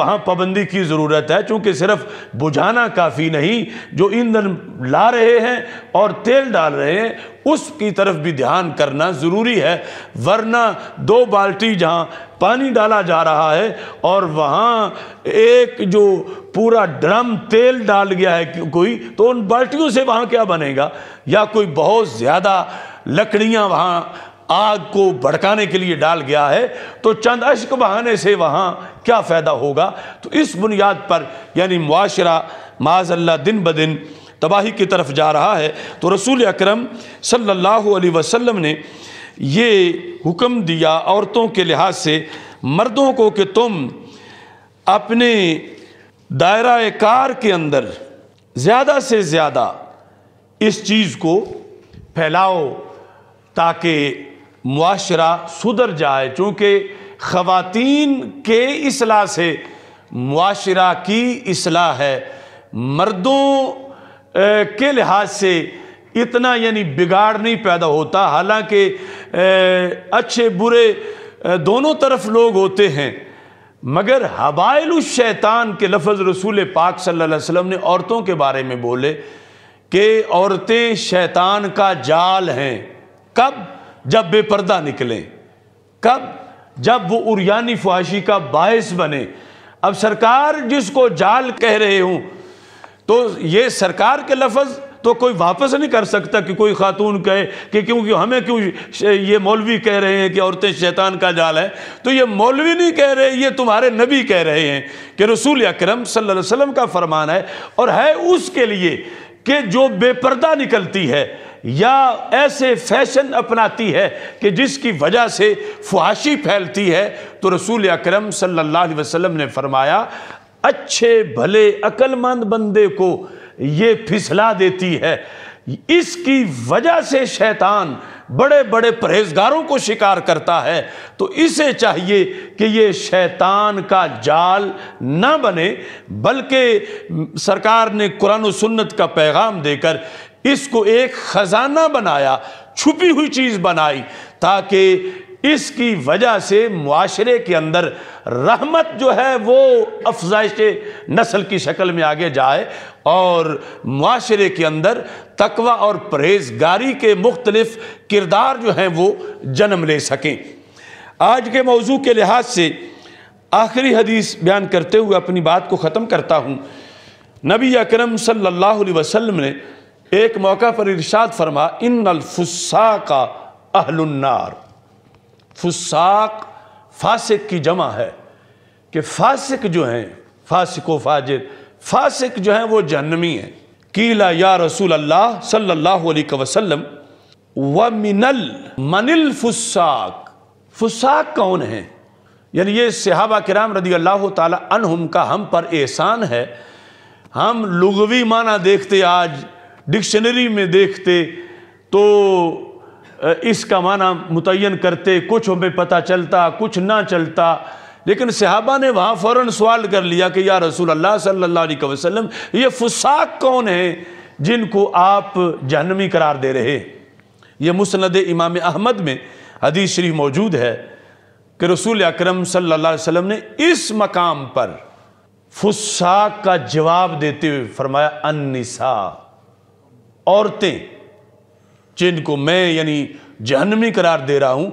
वहाँ पाबंदी की ज़रूरत है चूँकि सिर्फ बुझाना काफ़ी नहीं जो ईंधन ला रहे हैं और तेल डाल रहे हैं उसकी तरफ भी ध्यान करना ज़रूरी है वरना दो बाल्टी जहाँ पानी डाला जा रहा है और वहाँ एक जो पूरा ड्रम तेल डाल गया है कोई तो उन बाल्टियों से वहाँ क्या बनेगा या कोई बहुत ज़्यादा लकड़ियाँ वहाँ आग को भड़काने के लिए डाल गया है तो चंद अश्क बहाने से वहाँ क्या फ़ायदा होगा तो इस बुनियाद पर यानी मुआशरा माजल्ला दिन ब दिन तबाही की तरफ जा रहा है तो रसूल अक्रम सल्ला अलैहि ने ये हुक्म दिया औरतों के लिहाज से मर्दों को कि तुम अपने दायरा कार के अंदर ज़्यादा से ज़्यादा इस चीज़ को फैलाओ ताकि माशरा सुधर जाए चूँकि ख़वातीन के असलाह से माशरा की असलाह है मर्दों के लिहाज से इतना यानी बिगाड़ नहीं पैदा होता हालांकि अच्छे बुरे दोनों तरफ लोग होते हैं मगर हबाइल शैतान के लफज रसूल पाक सल्लल्लाहु अलैहि वसल्लम ने औरतों के बारे में बोले कि औरतें शैतान का जाल हैं कब जब बेपर्दा निकलें कब जब वो उरियानी फहाशी का बायस बने अब सरकार जिसको जाल कह रहे हूँ तो ये सरकार के लफज तो कोई वापस नहीं कर सकता कि कोई खातून कहे कि क्योंकि हमें क्यों ये मौलवी कह रहे हैं कि औरतें शैतान का जाल है तो ये मौलवी नहीं कह रहे ये तुम्हारे नबी कह रहे हैं कि रसूल अक्रम सल्लम का फरमान है और है उसके लिए कि जो बेपर्दा निकलती है या ऐसे फैशन अपनाती है कि जिसकी वजह से फुहाशी फैलती है तो रसूल अक्रम सल्ला वसलम ने फरमाया अच्छे भले अक्लमंद बंदे को ये फिसला देती है इसकी वजह से शैतान बड़े बड़े परहेजगारों को शिकार करता है तो इसे चाहिए कि ये शैतान का जाल ना बने बल्कि सरकार ने कुरान सुन्नत का पैगाम देकर इसको एक ख़जाना बनाया छुपी हुई चीज़ बनाई ताकि इसकी वजह से माशरे के अंदर रहमत जो है वो अफजाइश नस्ल की शक्ल में आगे जाए और माशरे के अंदर तकवा और परहेजगारी के मुख्तलफ किरदार जो हैं वो जन्म ले सकें आज के मौजू के लिहाज से आखिरी हदीस बयान करते हुए अपनी बात को ख़त्म करता हूँ नबी अकरम सल्लल्लाहु अलैहि वसल्लम ने एक मौका पर इरशाद फरमा इन अलफुस्सा का अहलुन्नार फुसाक फासिक की जमा है कि फासिक जो हैं फासिको फाजिर फासिक जो हैं वो जहनमी हैं कीला या रसूल अल्लाह सल्लल्लाहु अलैहि वसल्लम व मिनल मनिल फुसाक फुसाक कौन है यानी ये सहाबा कराम रदी अल्लाह तुम का हम पर एहसान है हम लुगवी माना देखते आज डिक्शनरी में देखते तो इसका माना मुतन करते कुछ हमें पता चलता कुछ ना चलता लेकिन सिहाबा ने वहाँ फ़ौर सवाल कर लिया कि या रसूल अल्लाह सल्ला वसलम ये फुसाक कौन है जिनको आप जहनमी करार दे रहे ये मुसनद इमाम अहमद में हदीस शरीफ मौजूद है कि रसूल अक्रम सल्ला वसम ने इस मकाम पर फुसाक का जवाब देते हुए फरमाया अनसा औरतें जिनको मैं यानी जहनमी करार दे रहा हूँ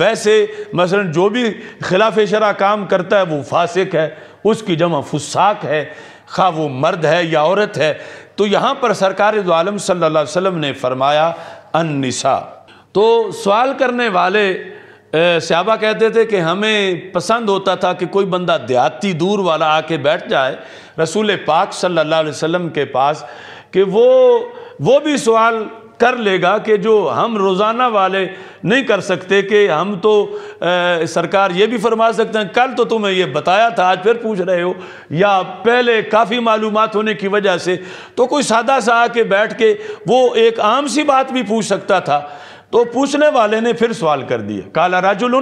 वैसे मसलन जो भी खिलाफ शरा काम करता है वो फासिक है उसकी जमा फुसाक है खा वो मर्द है या औरत है तो यहाँ पर सरकार दोम आलम सल्लल्लाहु ने फरमाया अनसा तो सवाल करने वाले सहाबा कहते थे कि हमें पसंद होता था कि कोई बंदा देहाती दूर वाला आके बैठ जाए रसूल पाक सल्ला अलैहि के पास कि वो वो भी सवाल कर लेगा कि जो हम रोज़ाना वाले नहीं कर सकते कि हम तो आ, सरकार ये भी फरमा सकते हैं कल तो तुम्हें ये बताया था आज फिर पूछ रहे हो या पहले काफ़ी मालूम होने की वजह से तो कोई सादा सा आके बैठ के वो एक आम सी बात भी पूछ सकता था तो पूछने वाले ने फिर सवाल कर दिया काला राजुल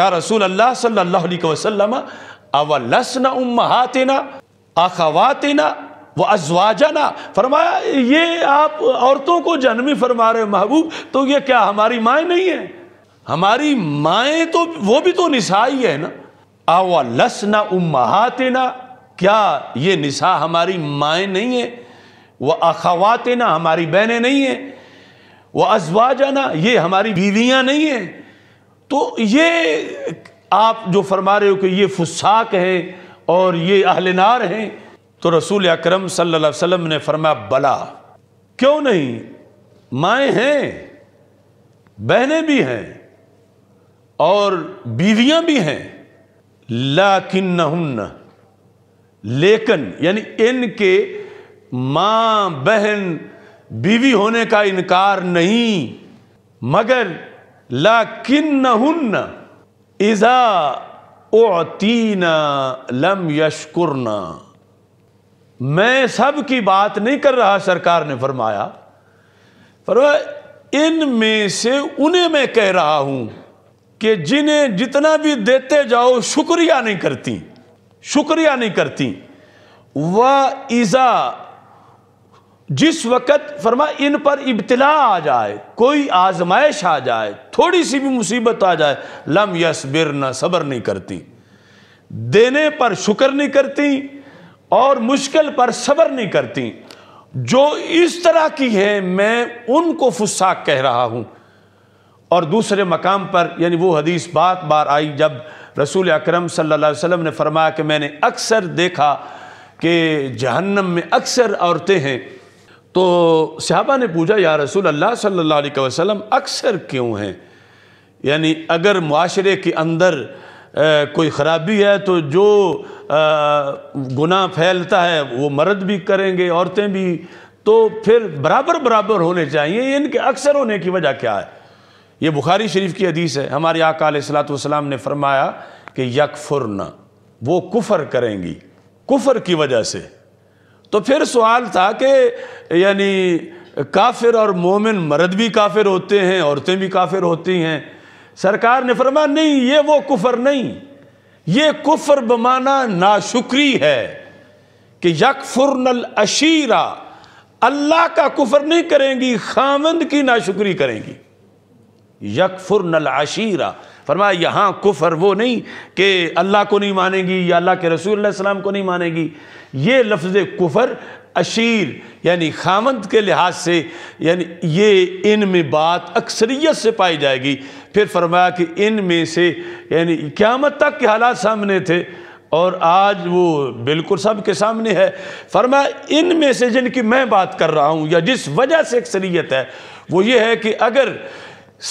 या रसूल अल्लाह सल्लल्लाहु अलैहि वसल्लम अवलसना उम्महातिना अखवातिना वह जाना फरमाया ये आप औरतों को जन्मी फरमा रहे महबूब तो ये क्या हमारी माए नहीं है हमारी माए तो वो भी तो ही है ना आवा लसना ना क्या ये निशा हमारी माए नहीं है वह ना हमारी बहने नहीं है वह जाना ये हमारी बीवियाँ नहीं है तो ये आप जो फरमा रहे हो कि ये फुसाक हैं और ये अहलनार हैं तो रसूल अक्रम सल्लल्लाहु ने फरमाया बला क्यों नहीं माए हैं बहनें भी हैं और बीवियां भी हैं लाकिन लेकिन यानी इनके माँ बहन बीवी होने का इनकार नहीं मगर लाकिन इज़ा ओतीना लम यशकुरना मैं सब की बात नहीं कर रहा सरकार ने फरमाया फरमाया इनमें से उन्हें मैं कह रहा हूं कि जिन्हें जितना भी देते जाओ शुक्रिया नहीं करती शुक्रिया नहीं करती वह ईज़ा जिस वक़्त फरमा इन पर इब्तला आ जाए कोई आजमाइश आ जाए थोड़ी सी भी मुसीबत आ जाए लम बिर ना सब्र नहीं करती देने पर शुक्र नहीं करती और मुश्किल पर सब्र नहीं करती जो इस तरह की है मैं उनको फुसाक कह रहा हूँ और दूसरे मकाम पर यानी वो हदीस बात बार आई जब रसूल अकरम सल्लल्लाहु अलैहि वसल्लम ने फरमाया कि मैंने अक्सर देखा कि जहन्नम में अक्सर औरतें हैं तो सहाबा ने पूछा या रसूल अल्लाह सल्लल्लाहु अलैहि वसल्लम अक्सर क्यों हैं यानी अगर माशरे के अंदर आ, कोई ख़राबी है तो जो गुनाह फैलता है वो मर्द भी करेंगे औरतें भी तो फिर बराबर बराबर होने चाहिए इनके अक्सर होने की वजह क्या है ये बुखारी शरीफ की हदीस है हमारे आका सलाम ने फरमाया कि यकफुरन वो कुफर करेंगी कुफर की वजह से तो फिर सवाल था कि यानी काफिर और मोमिन मर्द भी काफिर होते हैं औरतें भी काफिर होती हैं सरकार ने फरमाया नहीं ये वो कुफर नहीं ये कुफर बमाना नाशुक्री है कि यकफुरनल अशीरा अल्लाह का कुफर नहीं करेंगी खामंद की नाशुक्री करेंगी यकफुरनल अशीरा फरमाया यहां कुफर वो नहीं कि अल्लाह को नहीं मानेगी या अल्लाह के रसूल सलाम को नहीं मानेगी ये लफ्ज़ कुफर अशीर यानी खामंद के लिहाज से यानी ये इन में बात अक्सरियत से पाई जाएगी फिर फरमाया कि इन में से यानी क़्यामत तक के हालात सामने थे और आज वो बिल्कुल सब के सामने है फरमाया इन में से जिनकी मैं बात कर रहा हूँ या जिस वजह से अक्सरियत है वो ये है कि अगर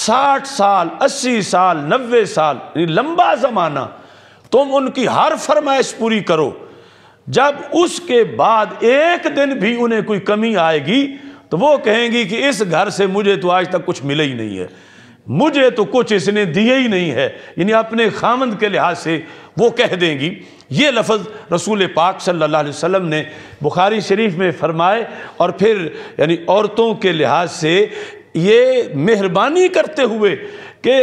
साठ साल अस्सी साल नबे साल लंबा ज़माना तुम उनकी हर फरमाइश पूरी करो जब उसके बाद एक दिन भी उन्हें कोई कमी आएगी तो वो कहेंगी कि इस घर से मुझे तो आज तक कुछ मिले ही नहीं है मुझे तो कुछ इसने दिए ही नहीं है यानी अपने खामंद के लिहाज से वो कह देंगी ये लफ्ज़ रसूल पाक सल्लल्लाहु अलैहि वसल्लम ने बुखारी शरीफ में फरमाए और फिर यानी औरतों के लिहाज से ये मेहरबानी करते हुए कि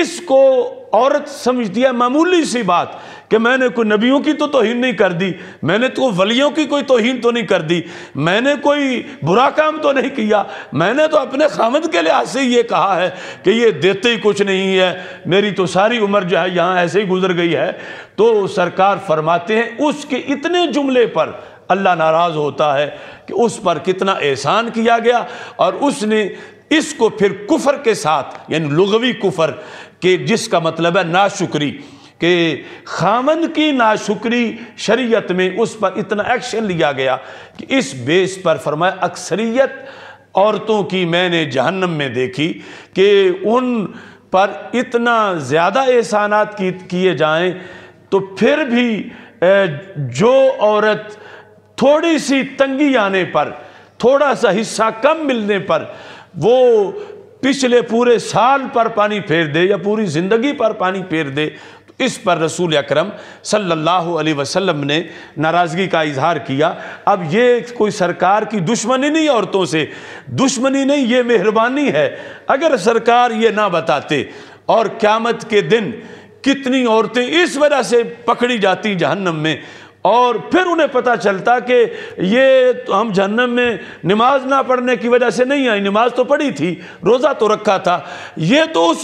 इसको औरत समझ दिया मामूली सी बात कि मैंने कोई नबियों की तो तोहन नहीं कर दी मैंने तो वलियों की कोई तोहन तो नहीं कर दी मैंने कोई बुरा काम तो नहीं किया मैंने तो अपने खामद के लिहाज से ये कहा है कि ये देते ही कुछ नहीं है मेरी तो सारी उम्र जो है यहाँ ऐसे ही गुजर गई है तो सरकार फरमाते हैं उसके इतने जुमले पर अल्लाह नाराज़ होता है कि उस पर कितना एहसान किया गया और उसने इसको फिर कुफर के साथ यानी लुगवी कुफर के जिसका मतलब है नाशुक्री कि खामन की नाशुक्री शरीयत में उस पर इतना एक्शन लिया गया कि इस बेस पर फरमाया अक्सरियत औरतों की मैंने जहन्नम में देखी कि उन पर इतना ज़्यादा एहसानात किए जाएं तो फिर भी जो औरत थोड़ी सी तंगी आने पर थोड़ा सा हिस्सा कम मिलने पर वो पिछले पूरे साल पर पानी फेर दे या पूरी ज़िंदगी पर पानी फेर दे इस पर रसूल अक्रम सल्ला वसलम ने नाराज़गी का इजहार किया अब ये कोई सरकार की दुश्मनी नहीं औरतों से दुश्मनी नहीं ये मेहरबानी है अगर सरकार ये ना बताते और क़्यामत के दिन कितनी औरतें इस वजह से पकड़ी जाती जहन्नम में और फिर उन्हें पता चलता कि ये तो हम जहन्नम में नमाज ना पढ़ने की वजह से नहीं आई नमाज तो पढ़ी थी रोज़ा तो रखा था ये तो उस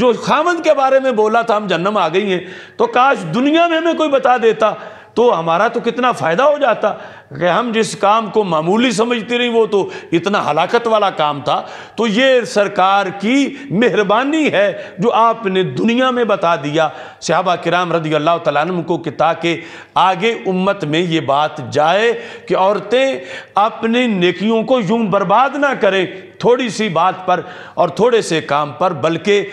जो खामंद के बारे में बोला था हम जहन्नम आ गई हैं तो काश दुनिया में हमें कोई बता देता तो हमारा तो कितना फ़ायदा हो जाता कि हम जिस काम को मामूली समझते रहे वो तो इतना हलाकत वाला काम था तो ये सरकार की मेहरबानी है जो आपने दुनिया में बता दिया सहाबा कराम रदी अल्लाह तम को कि ताकि आगे उम्मत में ये बात जाए कि औरतें अपनी नेकियों को यूं बर्बाद ना करें थोड़ी सी बात पर और थोड़े से काम पर बल्कि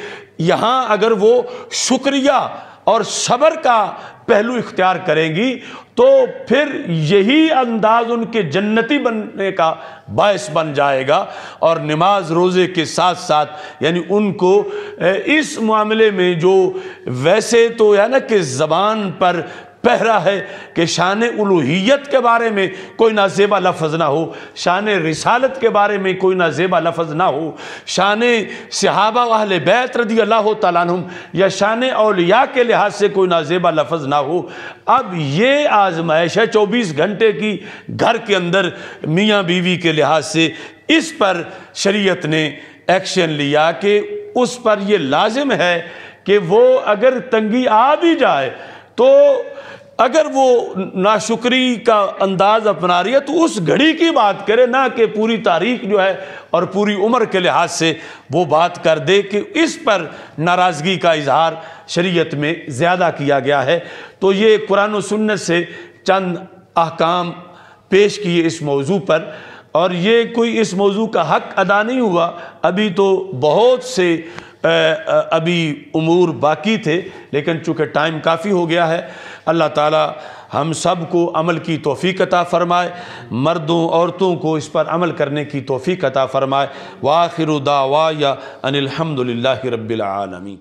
यहाँ अगर वो शुक्रिया और सबर का पहलू इख्तियार करेंगी तो फिर यही अंदाज उनके जन्नती बनने का बायस बन जाएगा और नमाज रोज़े के साथ साथ यानी उनको इस मामले में जो वैसे तो है ना कि ज़बान पर पहरा है कि शान उलूहियत के बारे में कोई ना जेबा लफज ना हो शान रिसालत के बारे में कोई ना जेबा लफज ना हो शान सहाबा वाह बैत रदी अल्लाह तुम या शान अलिया के लिहाज से कोई ना जेबा लफज ना हो अब ये आजमाइश है चौबीस घंटे की घर के अंदर मियाँ बीवी के लिहाज से इस पर शरीय ने एक्शन लिया कि उस पर यह लाजिम है कि वो अगर तंगी आ भी जाए तो अगर वो नाशुक्री का अंदाज़ अपना रही है तो उस घड़ी की बात करे ना कि पूरी तारीख जो है और पूरी उम्र के लिहाज से वो बात कर दे कि इस पर नाराज़गी का इजहार शरीयत में ज़्यादा किया गया है तो ये कुरान सुन्नत से चंद अहकाम पेश किए इस मौजू पर और ये कोई इस मौजू का हक अदा नहीं हुआ अभी तो बहुत से अभी उमूर बाकी थे लेकिन चूँकि टाइम काफ़ी हो गया है अल्लाह ताला हम सब को अमल की तोफ़ी अता फ़रमाए मर्दों औरतों को इस पर अमल करने की तोफ़ी अता फ़रमाए वाखिर दावा या अनिलहमदिल्ला रबालमी